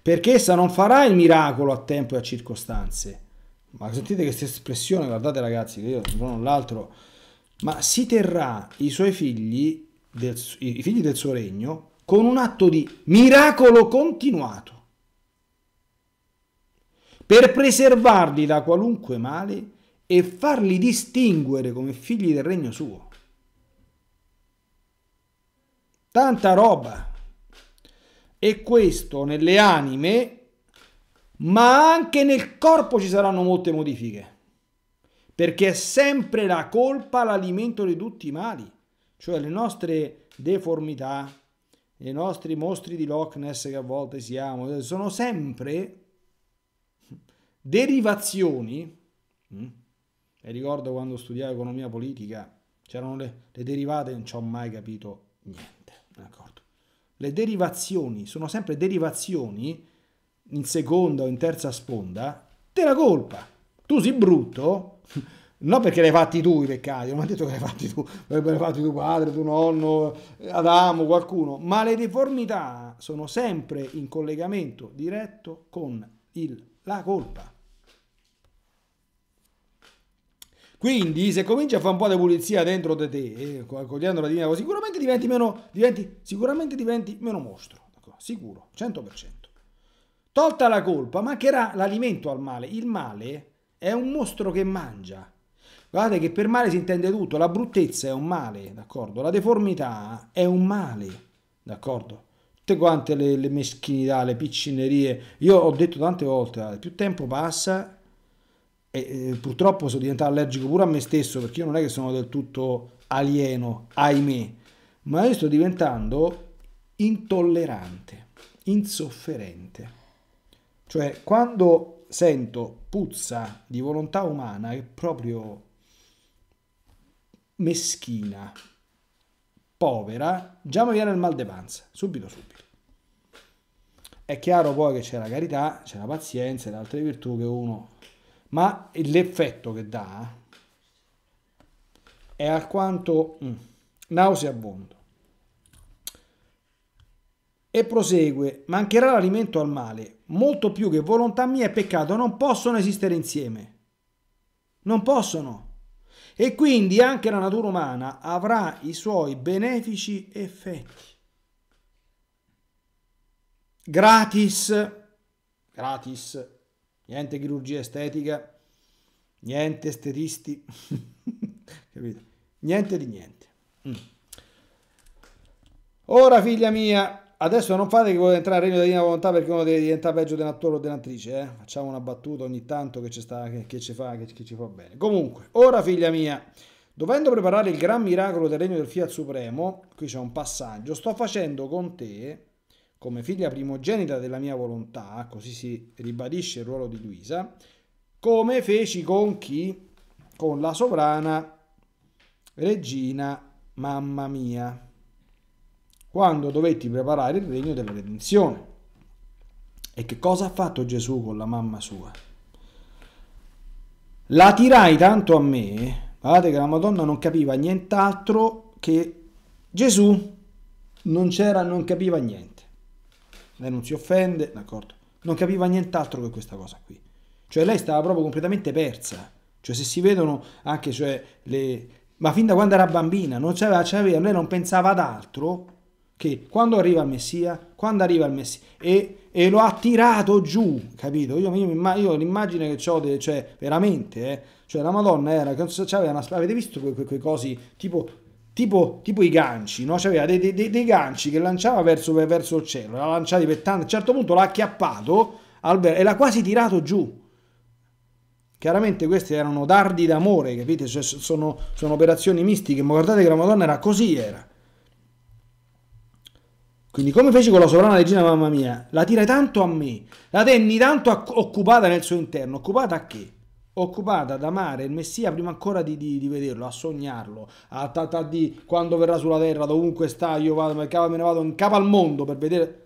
Perché essa non farà il miracolo a tempo e a circostanze. Ma sentite questa espressione, guardate ragazzi, che io non l'altro, ma si terrà i suoi figli, del, i figli del suo regno, con un atto di miracolo continuato, per preservarli da qualunque male e farli distinguere come figli del regno suo. Tanta roba. E questo nelle anime, ma anche nel corpo ci saranno molte modifiche. Perché è sempre la colpa l'alimento di tutti i mali, cioè le nostre deformità, i nostri mostri di Loch Ness che a volte siamo, eh, sono sempre derivazioni. Mm? E ricordo quando studiavo economia politica, c'erano le, le derivate, non ci ho mai capito niente. D'accordo. Le derivazioni sono sempre derivazioni in seconda o in terza sponda della colpa. Tu sei brutto, non perché l'hai fatti tu i peccati, non ha detto che l'hai fatti tu, l'hai fatti tuo padre, tuo nonno, Adamo, qualcuno, ma le deformità sono sempre in collegamento diretto con il, la colpa. Quindi, se cominci a fare un po' di pulizia dentro di te, eh, cogliendo la dinamica, sicuramente diventi meno, diventi, sicuramente diventi meno mostro. Ecco, sicuro, 100%. Tolta la colpa, mancherà l'alimento al male. Il male è un mostro che mangia. Guardate che per male si intende tutto. La bruttezza è un male, d'accordo? La deformità è un male, d'accordo? Tutte quante le, le meschinità, le piccinerie. Io ho detto tante volte, più tempo passa e, e purtroppo sono diventato allergico pure a me stesso perché io non è che sono del tutto alieno, ahimè, ma io sto diventando intollerante, insofferente. Cioè, quando sento puzza di volontà umana è proprio meschina, povera, già mi viene il mal di panza, subito subito. È chiaro poi che c'è la carità, c'è la pazienza e altre virtù che uno ma l'effetto che dà eh, è alquanto mm, nauseabondo. E prosegue, mancherà l'alimento al male, molto più che volontà mia e peccato, non possono esistere insieme. Non possono. E quindi anche la natura umana avrà i suoi benefici effetti. Gratis, gratis niente chirurgia estetica, niente estetisti, capito? Niente di niente. Mm. Ora figlia mia, adesso non fate che voglio entrare al regno della divina volontà perché uno deve diventare peggio di un attore o di un'attrice, eh? facciamo una battuta ogni tanto che ci, sta, che, che ci fa, che, che ci fa bene. Comunque, ora figlia mia, Dovendo preparare il gran miracolo del regno del Fiat Supremo, qui c'è un passaggio, sto facendo con te come figlia primogenita della mia volontà, così si ribadisce il ruolo di Luisa, come feci con chi? Con la sovrana regina mamma mia, quando dovetti preparare il regno della redenzione. E che cosa ha fatto Gesù con la mamma sua? La tirai tanto a me, guardate che la Madonna non capiva nient'altro che Gesù non c'era, non capiva niente lei non si offende, d'accordo? Non capiva nient'altro che questa cosa qui. Cioè lei stava proprio completamente persa. Cioè se si vedono anche cioè, le... Ma fin da quando era bambina, non c'aveva, c'aveva, lei non pensava ad altro che quando arriva il Messia, quando arriva il Messia, e, e lo ha tirato giù, capito? Io, io, io l'immagine che ho, cioè veramente, eh, cioè la Madonna era, avete visto quei, quei, quei cosi tipo tipo, tipo i ganci, no? C'aveva cioè, dei, dei, dei, ganci che lanciava verso, verso il cielo, l'ha lanciati per tanto, a un certo punto l'ha acchiappato Albert, e l'ha quasi tirato giù. Chiaramente questi erano dardi d'amore, capite? Cioè, sono, sono, operazioni mistiche, ma guardate che la Madonna era così, era. Quindi come feci con la sovrana regina mamma mia? La tirai tanto a me, la tenni tanto occupata nel suo interno, occupata a che? occupata ad amare il Messia prima ancora di, di, di vederlo, a sognarlo, a tata di quando verrà sulla terra, dovunque sta, io vado, me ne vado in capo al mondo per vedere.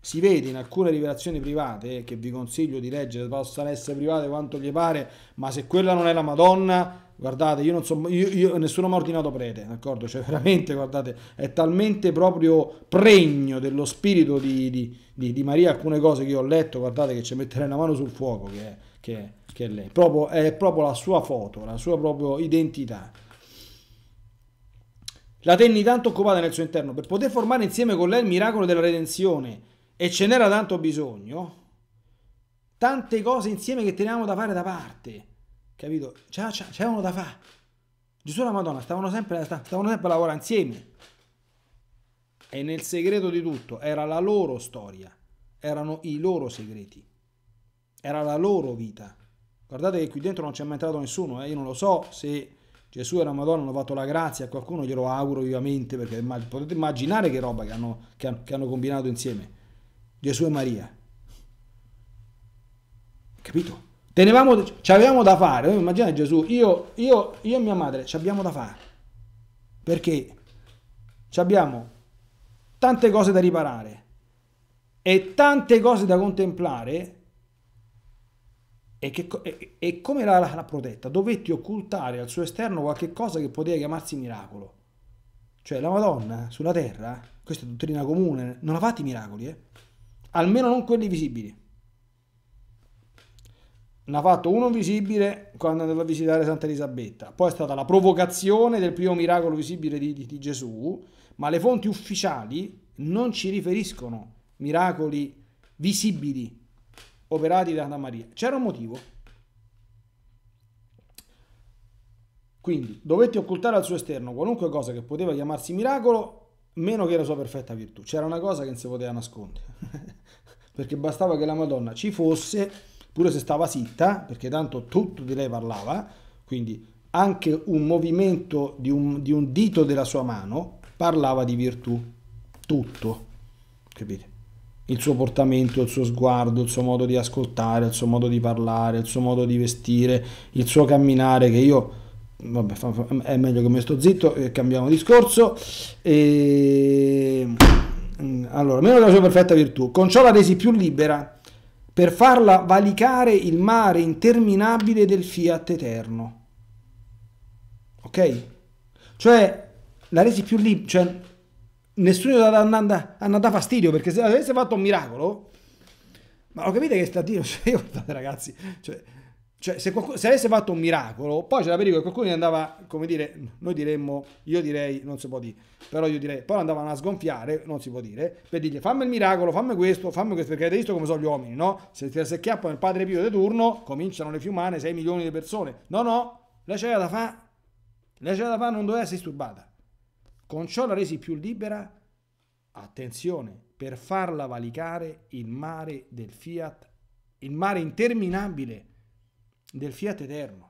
Si vede in alcune rivelazioni private, eh, che vi consiglio di leggere, possono essere private quanto gli pare, ma se quella non è la Madonna, guardate, io non so, io, io, nessuno mi ha ordinato prete, d'accordo? Cioè veramente, guardate, è talmente proprio pregno dello spirito di, di, di Maria alcune cose che io ho letto, guardate che ci metterei una mano sul fuoco, che è, che è che è lei, proprio, è proprio la sua foto, la sua propria identità. La tenni tanto occupata nel suo interno per poter formare insieme con lei il miracolo della redenzione e ce n'era tanto bisogno. Tante cose insieme che tenevamo da fare da parte, capito? C'erano da fare. Gesù e la Madonna stavano sempre, stavano sempre a lavorare insieme. E nel segreto di tutto era la loro storia, erano i loro segreti, era la loro vita. Guardate che qui dentro non c'è mai entrato nessuno, eh? io non lo so se Gesù e la Madonna hanno fatto la grazia a qualcuno, glielo auguro vivamente, perché potete immaginare che roba che hanno, che hanno, che hanno combinato insieme. Gesù e Maria. Capito? Tenevamo, ci avevamo da fare, immaginate Gesù, io, io, io e mia madre ci abbiamo da fare, perché ci abbiamo tante cose da riparare e tante cose da contemplare e, che, e, e come l'ha, l'ha protetta? Dovetti occultare al suo esterno qualche cosa che poteva chiamarsi miracolo. Cioè la Madonna eh, sulla terra, eh, questa è dottrina comune, non ha fatto i miracoli, eh? almeno non quelli visibili. Ne ha fatto uno visibile quando andò a visitare Santa Elisabetta, poi è stata la provocazione del primo miracolo visibile di, di, di Gesù, ma le fonti ufficiali non ci riferiscono miracoli visibili operati da Anna Maria. C'era un motivo. Quindi dovette occultare al suo esterno qualunque cosa che poteva chiamarsi miracolo, meno che la sua perfetta virtù. C'era una cosa che non si poteva nascondere, perché bastava che la Madonna ci fosse, pure se stava zitta, perché tanto tutto di lei parlava, quindi anche un movimento di un, di un dito della sua mano parlava di virtù, tutto, capite? il suo portamento, il suo sguardo, il suo modo di ascoltare, il suo modo di parlare, il suo modo di vestire, il suo camminare che io vabbè è meglio che mi sto zitto e cambiamo discorso e... Mm, allora meno della sua perfetta virtù con ciò la resi più libera per farla valicare il mare interminabile del fiat eterno ok cioè la resi più libera cioè nessuno è hanno dato fastidio perché se avesse fatto un miracolo ma lo capite che sta a cioè, ragazzi cioè, cioè se, qualcuno, se, avesse fatto un miracolo poi c'era pericolo che qualcuno andava come dire noi diremmo io direi non si può dire però io direi poi andavano a sgonfiare non si può dire per dirgli fammi il miracolo fammi questo fammi questo perché avete visto come sono gli uomini no se ti secchiappano il padre Pio di turno cominciano le fiumane 6 milioni di persone no no lei c'era da fare lei c'era da fare non doveva essere disturbata con ciò la resi più libera, attenzione, per farla valicare il mare del fiat, il mare interminabile del fiat eterno.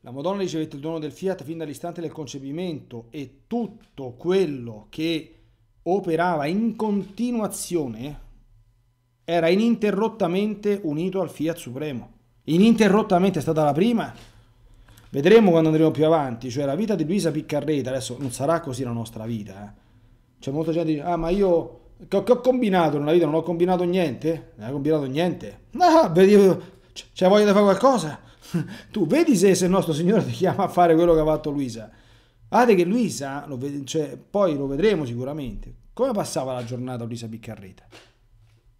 La Madonna ricevette il dono del fiat fin dall'istante del concepimento e tutto quello che operava in continuazione era ininterrottamente unito al fiat supremo. Ininterrottamente è stata la prima Vedremo quando andremo più avanti, cioè la vita di Luisa Piccarreta adesso non sarà così la nostra vita. Eh. C'è molta gente che dice, ah ma io che, ho combinato nella vita? Non ho combinato niente? Non ho combinato niente? Ah, vedi, c'è voglia di fare qualcosa? tu vedi se, se, il nostro Signore ti chiama a fare quello che ha fatto Luisa. Guardate che Luisa, lo vede, cioè, poi lo vedremo sicuramente, come passava la giornata Luisa Piccarreta?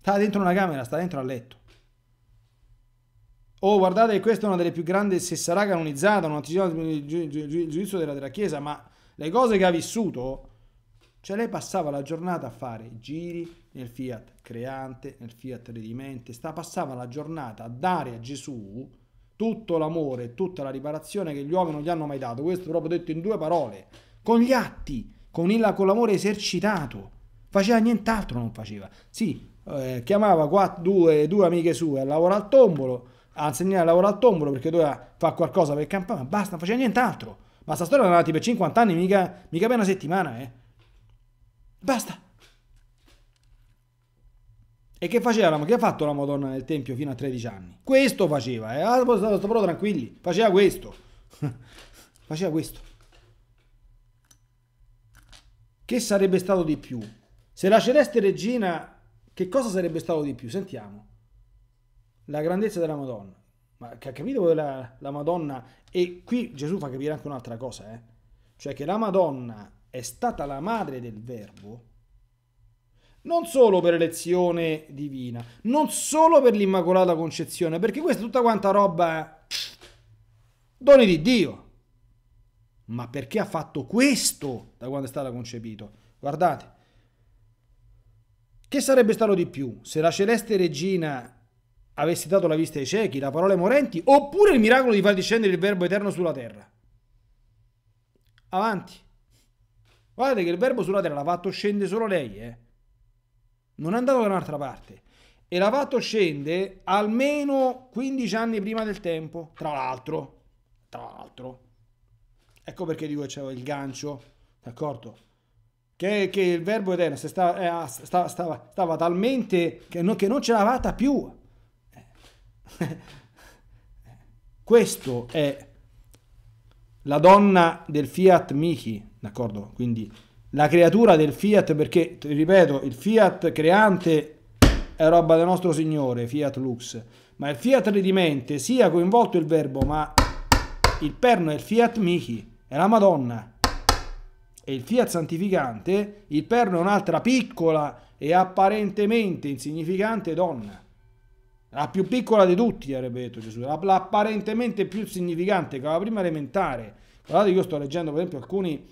Sta dentro una camera, sta dentro a letto. Oh, guardate, questa è una delle più grandi, se sarà canonizzata, una decisione giu, giu, giudizio della, della Chiesa, ma le cose che ha vissuto, cioè lei passava la giornata a fare giri nel fiat creante, nel fiat redimente, sta, passava la giornata a dare a Gesù tutto l'amore, tutta la riparazione che gli uomini non gli hanno mai dato, questo proprio detto in due parole, con gli atti, con, il, con l'amore esercitato, faceva nient'altro, non faceva. Sì, eh, chiamava quattro, due, due amiche sue a lavorare al tombolo, a insegnare a lavorare al tombolo perché doveva fare qualcosa per campare, ma basta, non faceva nient'altro. Ma sta storia è andata per 50 anni, mica, mica per una settimana, eh. Basta. E che faceva? che ha fatto la Madonna nel Tempio fino a 13 anni? Questo faceva, eh. Ah, sto però tranquilli, faceva questo. faceva questo. Che sarebbe stato di più? Se la celeste regina, che cosa sarebbe stato di più? Sentiamo la grandezza della Madonna. Ma che ha capito la, la Madonna? E qui Gesù fa capire anche un'altra cosa, eh? cioè che la Madonna è stata la madre del Verbo, non solo per elezione divina, non solo per l'Immacolata Concezione, perché questa è tutta quanta roba doni di Dio, ma perché ha fatto questo da quando è stata concepito. Guardate, che sarebbe stato di più se la celeste regina avessi dato la vista ai ciechi, la parola ai morenti, oppure il miracolo di far discendere il verbo eterno sulla terra. Avanti. Guardate che il verbo sulla terra l'ha fatto scendere solo lei, eh. Non è andato da un'altra parte. E l'ha fatto scendere almeno 15 anni prima del tempo, tra l'altro. Tra l'altro. Ecco perché dico che c'è il gancio, d'accordo? Che, che, il verbo eterno sta, eh, stava, stava, talmente che non, che non ce l'ha fatta più Questo è la donna del Fiat Michi, d'accordo? Quindi la creatura del Fiat, perché, ripeto, il Fiat creante è roba del nostro Signore, Fiat Lux, ma il Fiat redimente sia coinvolto il verbo, ma il perno è il Fiat Michi, è la Madonna. E il Fiat santificante, il perno è un'altra piccola e apparentemente insignificante donna la più piccola di tutti, avrebbe detto Gesù, la, apparentemente più significante, che la prima elementare. Guardate, io sto leggendo per esempio alcuni,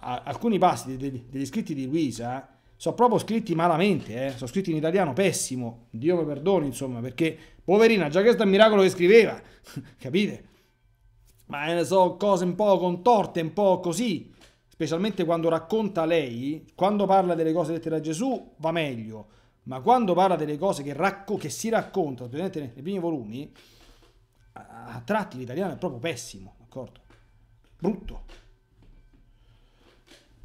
alcuni passi degli, degli, scritti di Luisa, eh. sono proprio scritti malamente, eh, sono scritti in italiano pessimo, Dio mi perdoni, insomma, perché poverina, già questo è il miracolo che scriveva, capite? Ma eh, sono cose un po' contorte, un po' così, specialmente quando racconta lei, quando parla delle cose dette da Gesù va meglio ma quando parla delle cose che, racco- che si raccontano, ovviamente nei primi volumi, a tratti l'italiano è proprio pessimo, d'accordo? Brutto.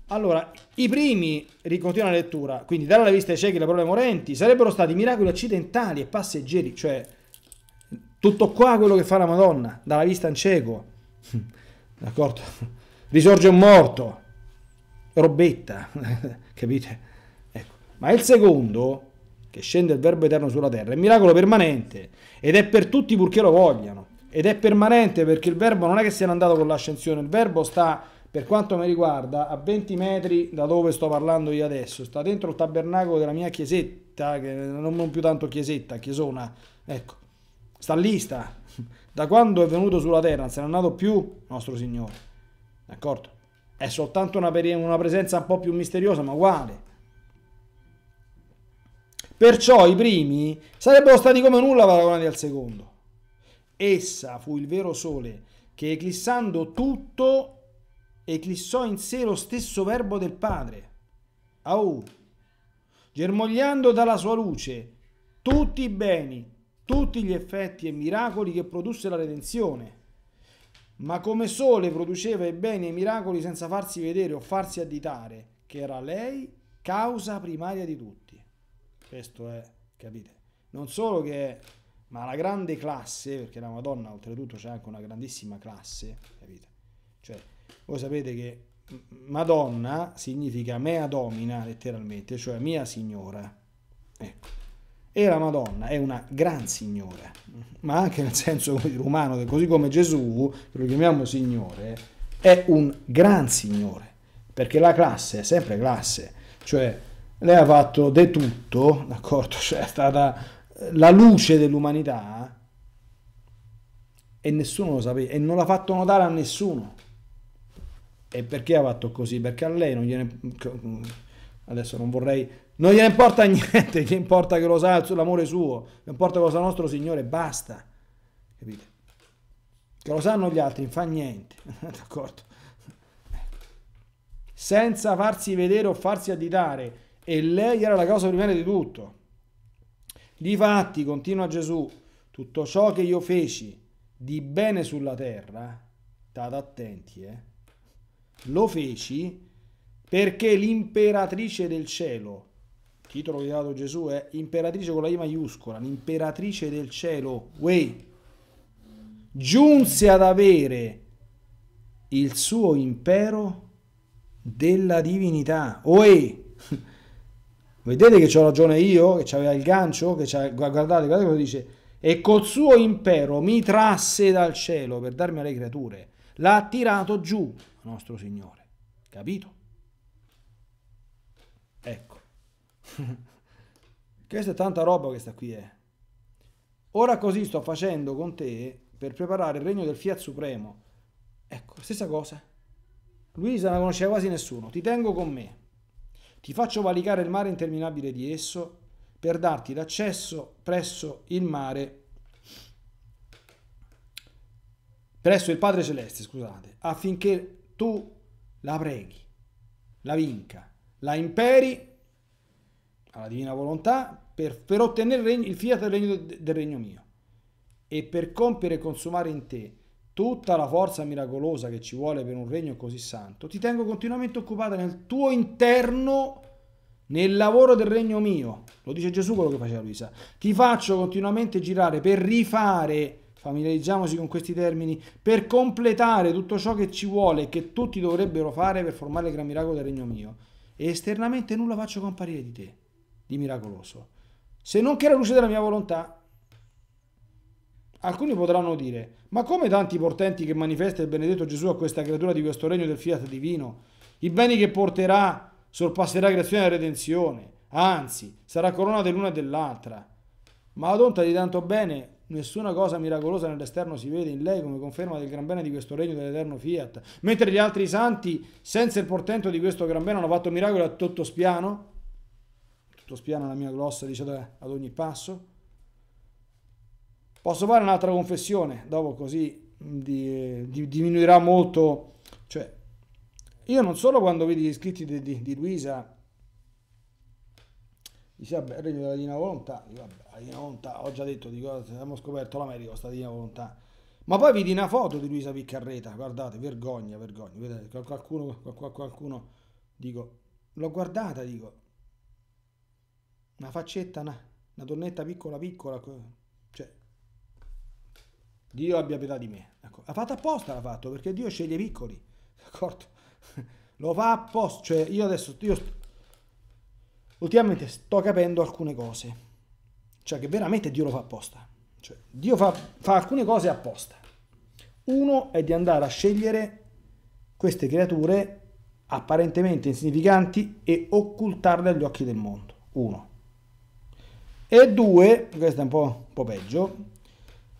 Allora, i primi, ricontinuo la lettura, quindi dare alla vista ai ciechi e le parole morenti, sarebbero stati miracoli accidentali e passeggeri, cioè tutto qua quello che fa la Madonna, dalla vista a cieco, d'accordo? Risorge un morto, robetta, capite? Ecco. Ma il secondo che scende il verbo eterno sulla terra, è miracolo permanente ed è per tutti purché lo vogliano. Ed è permanente perché il verbo non è che sia andato con l'ascensione, il verbo sta, per quanto mi riguarda, a 20 metri da dove sto parlando io adesso, sta dentro il tabernacolo della mia chiesetta, che non più tanto chiesetta, chiesona, ecco, sta lì, sta. Da quando è venuto sulla terra non se n'è andato più nostro Signore, d'accordo? È soltanto una, una presenza un po' più misteriosa, ma uguale. Perciò i primi sarebbero stati come nulla paragonati al secondo. Essa fu il vero sole che eclissando tutto eclissò in sé lo stesso verbo del Padre. Au, germogliando dalla sua luce tutti i beni, tutti gli effetti e miracoli che produsse la redenzione. Ma come sole produceva i beni e i miracoli senza farsi vedere o farsi additare, che era lei causa primaria di tutto. Questo è, capite? Non solo che, ma la grande classe, perché la Madonna oltretutto c'è anche una grandissima classe, capite? Cioè, voi sapete che Madonna significa mea domina letteralmente, cioè mia signora. Ecco. E la Madonna è una gran signora, ma anche nel senso umano, che così come Gesù, che lo chiamiamo Signore, è un gran signore, perché la classe è sempre classe, cioè lei ha fatto de tutto, d'accordo? Cioè è stata la luce dell'umanità e nessuno lo sapeva e non l'ha fatto notare a nessuno. E perché ha fatto così? Perché a lei non gliene... Adesso non vorrei... Non gliene importa niente, gli importa che lo sa l'amore suo, gli importa che lo sa il nostro Signore, basta. Capite? Che lo sanno gli altri, fa niente, d'accordo? Senza farsi vedere o farsi additare, e lei era la causa primaria di tutto. Difatti, continua Gesù, tutto ciò che io feci di bene sulla terra, state attenti, eh, lo feci perché l'imperatrice del cielo, titolo che ha dato Gesù è imperatrice con la I maiuscola, l'imperatrice del cielo, uè, giunse ad avere il suo impero della divinità, uè, Vedete che ho ragione io, che c'aveva il gancio, che guardate, guardate cosa dice. E col suo impero mi trasse dal cielo per darmi alle creature. L'ha tirato giù, nostro Signore. Capito? Ecco. Questa è tanta roba questa qui è. Eh. Ora così sto facendo con te per preparare il regno del Fiat Supremo. Ecco, stessa cosa. Luisa non la conosceva quasi nessuno. Ti tengo con me. Ti faccio valicare il mare interminabile di esso per darti l'accesso presso il mare presso il Padre Celeste, scusate, affinché tu la preghi, la vinca, la imperi alla divina volontà per, per ottenere il, regno, il fiat del regno, del regno mio e per compiere e consumare in te tutta la forza miracolosa che ci vuole per un regno così santo, ti tengo continuamente occupata nel tuo interno, nel lavoro del regno mio. Lo dice Gesù quello che faceva Luisa. Ti faccio continuamente girare per rifare, familiarizziamoci con questi termini, per completare tutto ciò che ci vuole e che tutti dovrebbero fare per formare il gran miracolo del regno mio. E esternamente nulla faccio comparire di te, di miracoloso, se non che la luce della mia volontà Alcuni potranno dire, ma come tanti portenti che manifesta il benedetto Gesù a questa creatura di questo regno del fiat divino, i beni che porterà sorpasserà creazione e redenzione, anzi sarà corona dell'una e dell'altra. Ma ad onta di tanto bene Nessuna cosa miracolosa nell'esterno si vede in lei come conferma del gran bene di questo regno dell'eterno fiat. Mentre gli altri santi, senza il portento di questo gran bene, hanno fatto miracoli a tutto spiano, tutto spiano la mia glossa, dice ad ogni passo. Posso fare un'altra confessione, dopo così mm, di, di, diminuirà molto. Cioè, io non solo quando vedi gli scritti di, di, di Luisa, dice vabbè, regno della Dina Volontà, dico, vabbè, la Divina Volontà, ho già detto, di cosa, abbiamo scoperto l'America, questa Dina Volontà. Ma poi vedi una foto di Luisa Piccarreta, guardate, vergogna, vergogna, vedete, qualcuno, qualcuno, dico, l'ho guardata, dico, una faccetta, una, una tonnetta piccola piccola, Dio abbia pietà di me. D'accordo? L'ha fatto apposta, l'ha fatto, perché Dio sceglie i piccoli, d'accordo? Lo fa apposta, cioè io adesso, io st- ultimamente sto capendo alcune cose, cioè che veramente Dio lo fa apposta. Cioè, Dio fa, fa alcune cose apposta. Uno è di andare a scegliere queste creature apparentemente insignificanti e occultarle agli occhi del mondo. Uno. E due, questo è un po', un po peggio,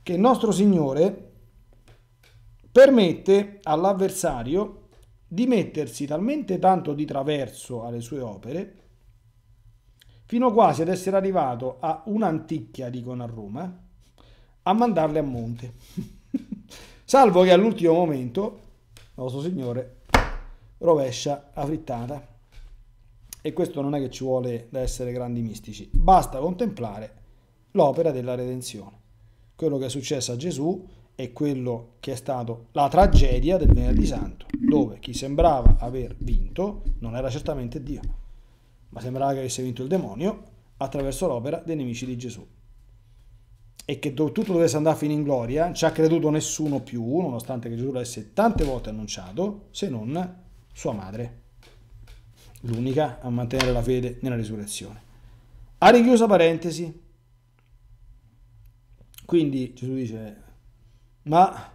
che il nostro Signore permette all'avversario di mettersi talmente tanto di traverso alle sue opere fino quasi ad essere arrivato a un'anticchia, dicono a Roma, a mandarle a monte. Salvo che all'ultimo momento nostro Signore rovescia la frittata. E questo non è che ci vuole da essere grandi mistici, basta contemplare l'opera della redenzione quello che è successo a Gesù e quello che è stato la tragedia del venerdì santo, dove chi sembrava aver vinto non era certamente Dio, ma sembrava che avesse vinto il demonio attraverso l'opera dei nemici di Gesù. E che tutto dovesse andare fino in gloria, non ci ha creduto nessuno più, nonostante che Gesù l'avesse tante volte annunciato, se non sua madre, l'unica a mantenere la fede nella risurrezione. A richiusa parentesi, quindi Gesù dice, ma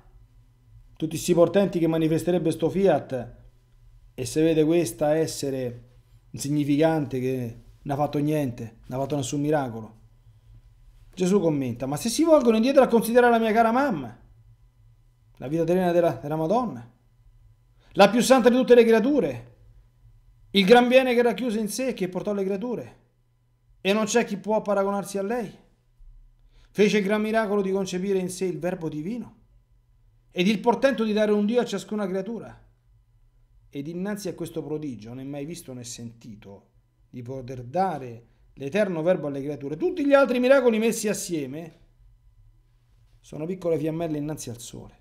tutti questi portenti che manifesterebbe sto fiat, e se vede questa essere insignificante che non ha fatto niente, non ha fatto nessun miracolo. Gesù commenta, ma se si volgono indietro a considerare la mia cara mamma, la vita terrena della, della Madonna, la più santa di tutte le creature, il gran bene che racchiuse in sé e che portò le creature, e non c'è chi può paragonarsi a lei. Fece il gran miracolo di concepire in sé il verbo divino ed il portento di dare un Dio a ciascuna creatura. Ed innanzi a questo prodigio non è mai visto né sentito di poter dare l'eterno verbo alle creature. Tutti gli altri miracoli messi assieme sono piccole fiammelle innanzi al sole.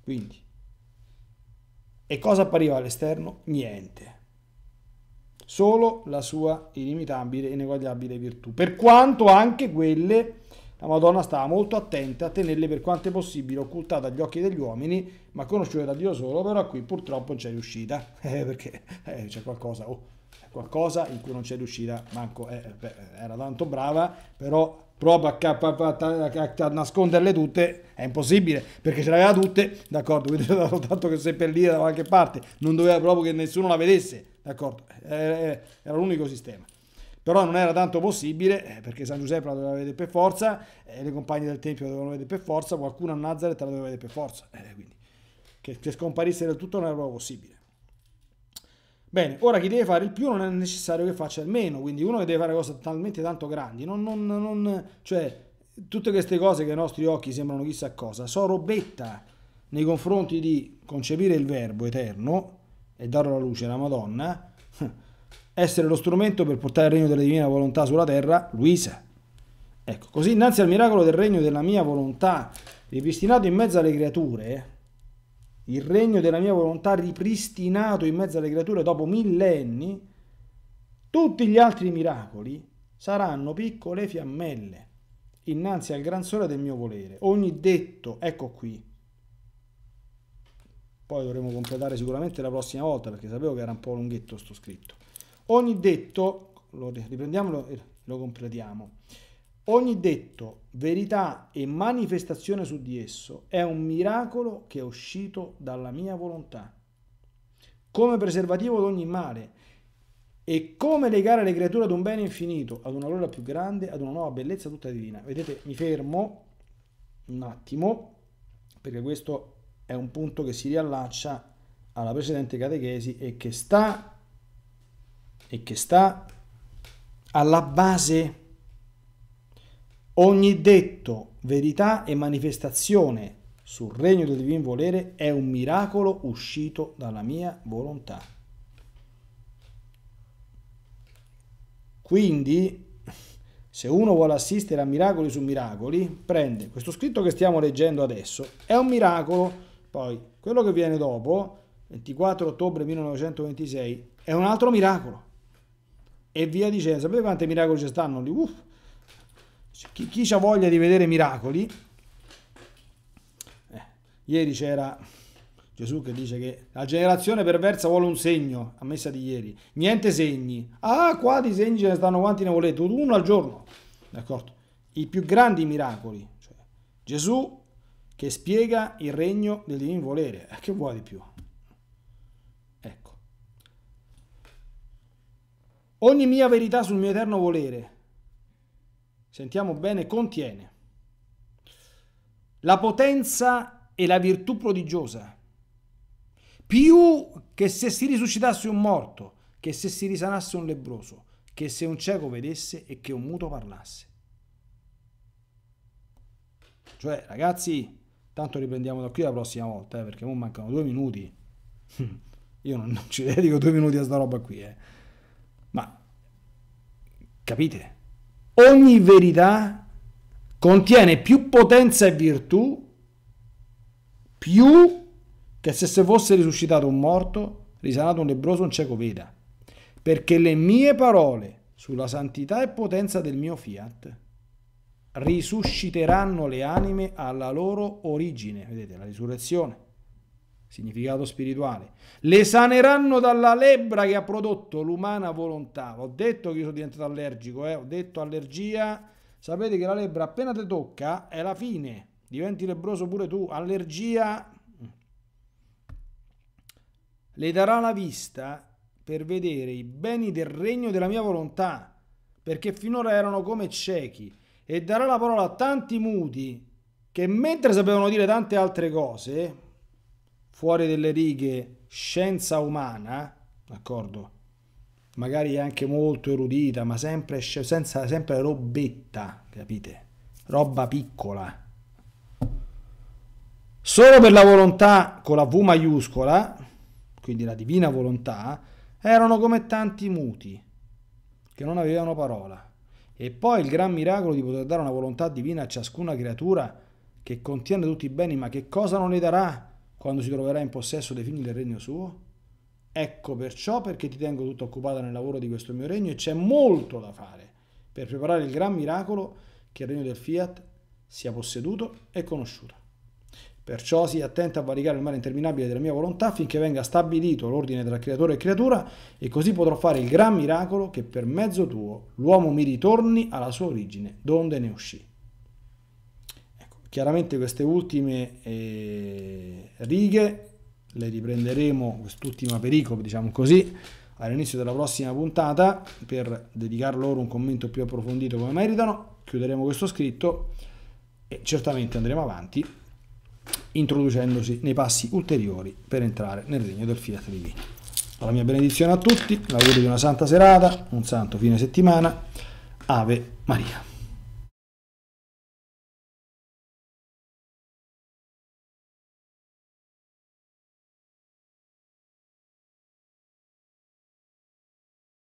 Quindi, e cosa appariva all'esterno? Niente solo la sua inimitabile e ineguagliabile virtù, per quanto anche quelle la Madonna stava molto attenta a tenerle per quanto è possibile occultate agli occhi degli uomini, ma conosciute da Dio solo, però qui purtroppo non c'è riuscita, eh, perché eh, c'è qualcosa, oh, qualcosa, in cui non c'è riuscita, manco eh, eh beh, era tanto brava, però proprio a, a, a, a, nasconderle tutte è impossibile, perché ce l'aveva tutte, d'accordo, quindi soltanto che se per seppellire da qualche parte, non doveva proprio che nessuno la vedesse, D'accordo? era l'unico sistema. Però non era tanto possibile eh, perché San Giuseppe la doveva vedere per forza, e eh, le compagne del Tempio la dovevano vedere per forza, qualcuno a Nazareth la doveva vedere per forza. Eh, quindi che, che scomparisse del tutto non era proprio possibile. Bene, ora chi deve fare il più non è necessario che faccia il meno, quindi uno che deve fare cose talmente tanto grandi, non, non, non, cioè tutte queste cose che ai nostri occhi sembrano chissà cosa, sono robetta nei confronti di concepire il verbo eterno, e darò la luce alla Madonna, essere lo strumento per portare il regno della divina volontà sulla terra, Luisa. Ecco, così innanzi al miracolo del regno della mia volontà, ripristinato in mezzo alle creature, il regno della mia volontà ripristinato in mezzo alle creature dopo millenni, tutti gli altri miracoli saranno piccole fiammelle innanzi al gran sole del mio volere. Ogni detto, ecco qui, poi dovremo completare sicuramente la prossima volta perché sapevo che era un po' lunghetto sto scritto ogni detto lo riprendiamolo e eh, lo completiamo ogni detto verità e manifestazione su di esso è un miracolo che è uscito dalla mia volontà come preservativo ad ogni male e come legare le creature ad un bene infinito, ad una gloria più grande, ad una nuova bellezza tutta divina. Vedete, mi fermo un attimo, perché questo è un punto che si riallaccia alla precedente catechesi e che sta, e che sta alla base ogni detto, verità e manifestazione sul regno del divino volere è un miracolo uscito dalla mia volontà. Quindi, se uno vuole assistere a miracoli su miracoli, prende questo scritto che stiamo leggendo adesso, è un miracolo poi, quello che viene dopo, 24 ottobre 1926, è un altro miracolo. E via dicendo, sapete quanti miracoli ci stanno lì? Uff. Chi, chi ha voglia di vedere miracoli? Eh, ieri c'era Gesù che dice che la generazione perversa vuole un segno, a messa di ieri. Niente segni. Ah, qua di segni ce ne stanno quanti ne volete, uno al giorno. D'accordo? I più grandi miracoli. Cioè, Gesù che spiega il regno del divin volere. Eh, che vuoi di più? Ecco. Ogni mia verità sul mio eterno volere, sentiamo bene, contiene la potenza e la virtù prodigiosa, più che se si risuscitasse un morto, che se si risanasse un lebroso, che se un cieco vedesse e che un muto parlasse. Cioè, ragazzi, Tanto riprendiamo da qui la prossima volta, eh, perché ora mancano due minuti. Io non, non, ci dedico due minuti a sta roba qui, eh. Ma capite? Ogni verità contiene più potenza e virtù, più che se se fosse risuscitato un morto, risanato un lebroso, un cieco veda. Perché le mie parole sulla santità e potenza del mio fiat risusciteranno le anime alla loro origine, vedete la risurrezione, significato spirituale, le saneranno dalla lebbra che ha prodotto l'umana volontà. Ho detto che io sono diventato allergico, eh? ho detto allergia, sapete che la lebbra appena ti tocca è la fine, diventi lebroso pure tu, allergia le darà la vista per vedere i beni del regno della mia volontà, perché finora erano come ciechi e darà la parola a tanti muti che mentre sapevano dire tante altre cose, fuori delle righe scienza umana, d'accordo? Magari anche molto erudita, ma sempre, senza, sempre robetta, capite? Roba piccola. Solo per la volontà con la V maiuscola, quindi la divina volontà, erano come tanti muti che non avevano parola. E poi il gran miracolo di poter dare una volontà divina a ciascuna creatura che contiene tutti i beni, ma che cosa non le darà quando si troverà in possesso dei figli del regno suo? Ecco perciò perché ti tengo tutto occupato nel lavoro di questo mio regno e c'è molto da fare per preparare il gran miracolo che il regno del Fiat sia posseduto e conosciuto. Perciò sii attento a valicare il mare interminabile della mia volontà finché venga stabilito l'ordine tra creatore e creatura e così potrò fare il gran miracolo che per mezzo tuo l'uomo mi ritorni alla sua origine, donde ne uscì. Ecco, chiaramente queste ultime eh, righe le riprenderemo, quest'ultima pericope diciamo così, all'inizio della prossima puntata per dedicar loro un commento più approfondito come meritano. Chiuderemo questo scritto e certamente andremo avanti introducendosi nei passi ulteriori per entrare nel regno del fiat divino. La mia benedizione a tutti, l'augurio di una santa serata, un santo fine settimana, Ave Maria.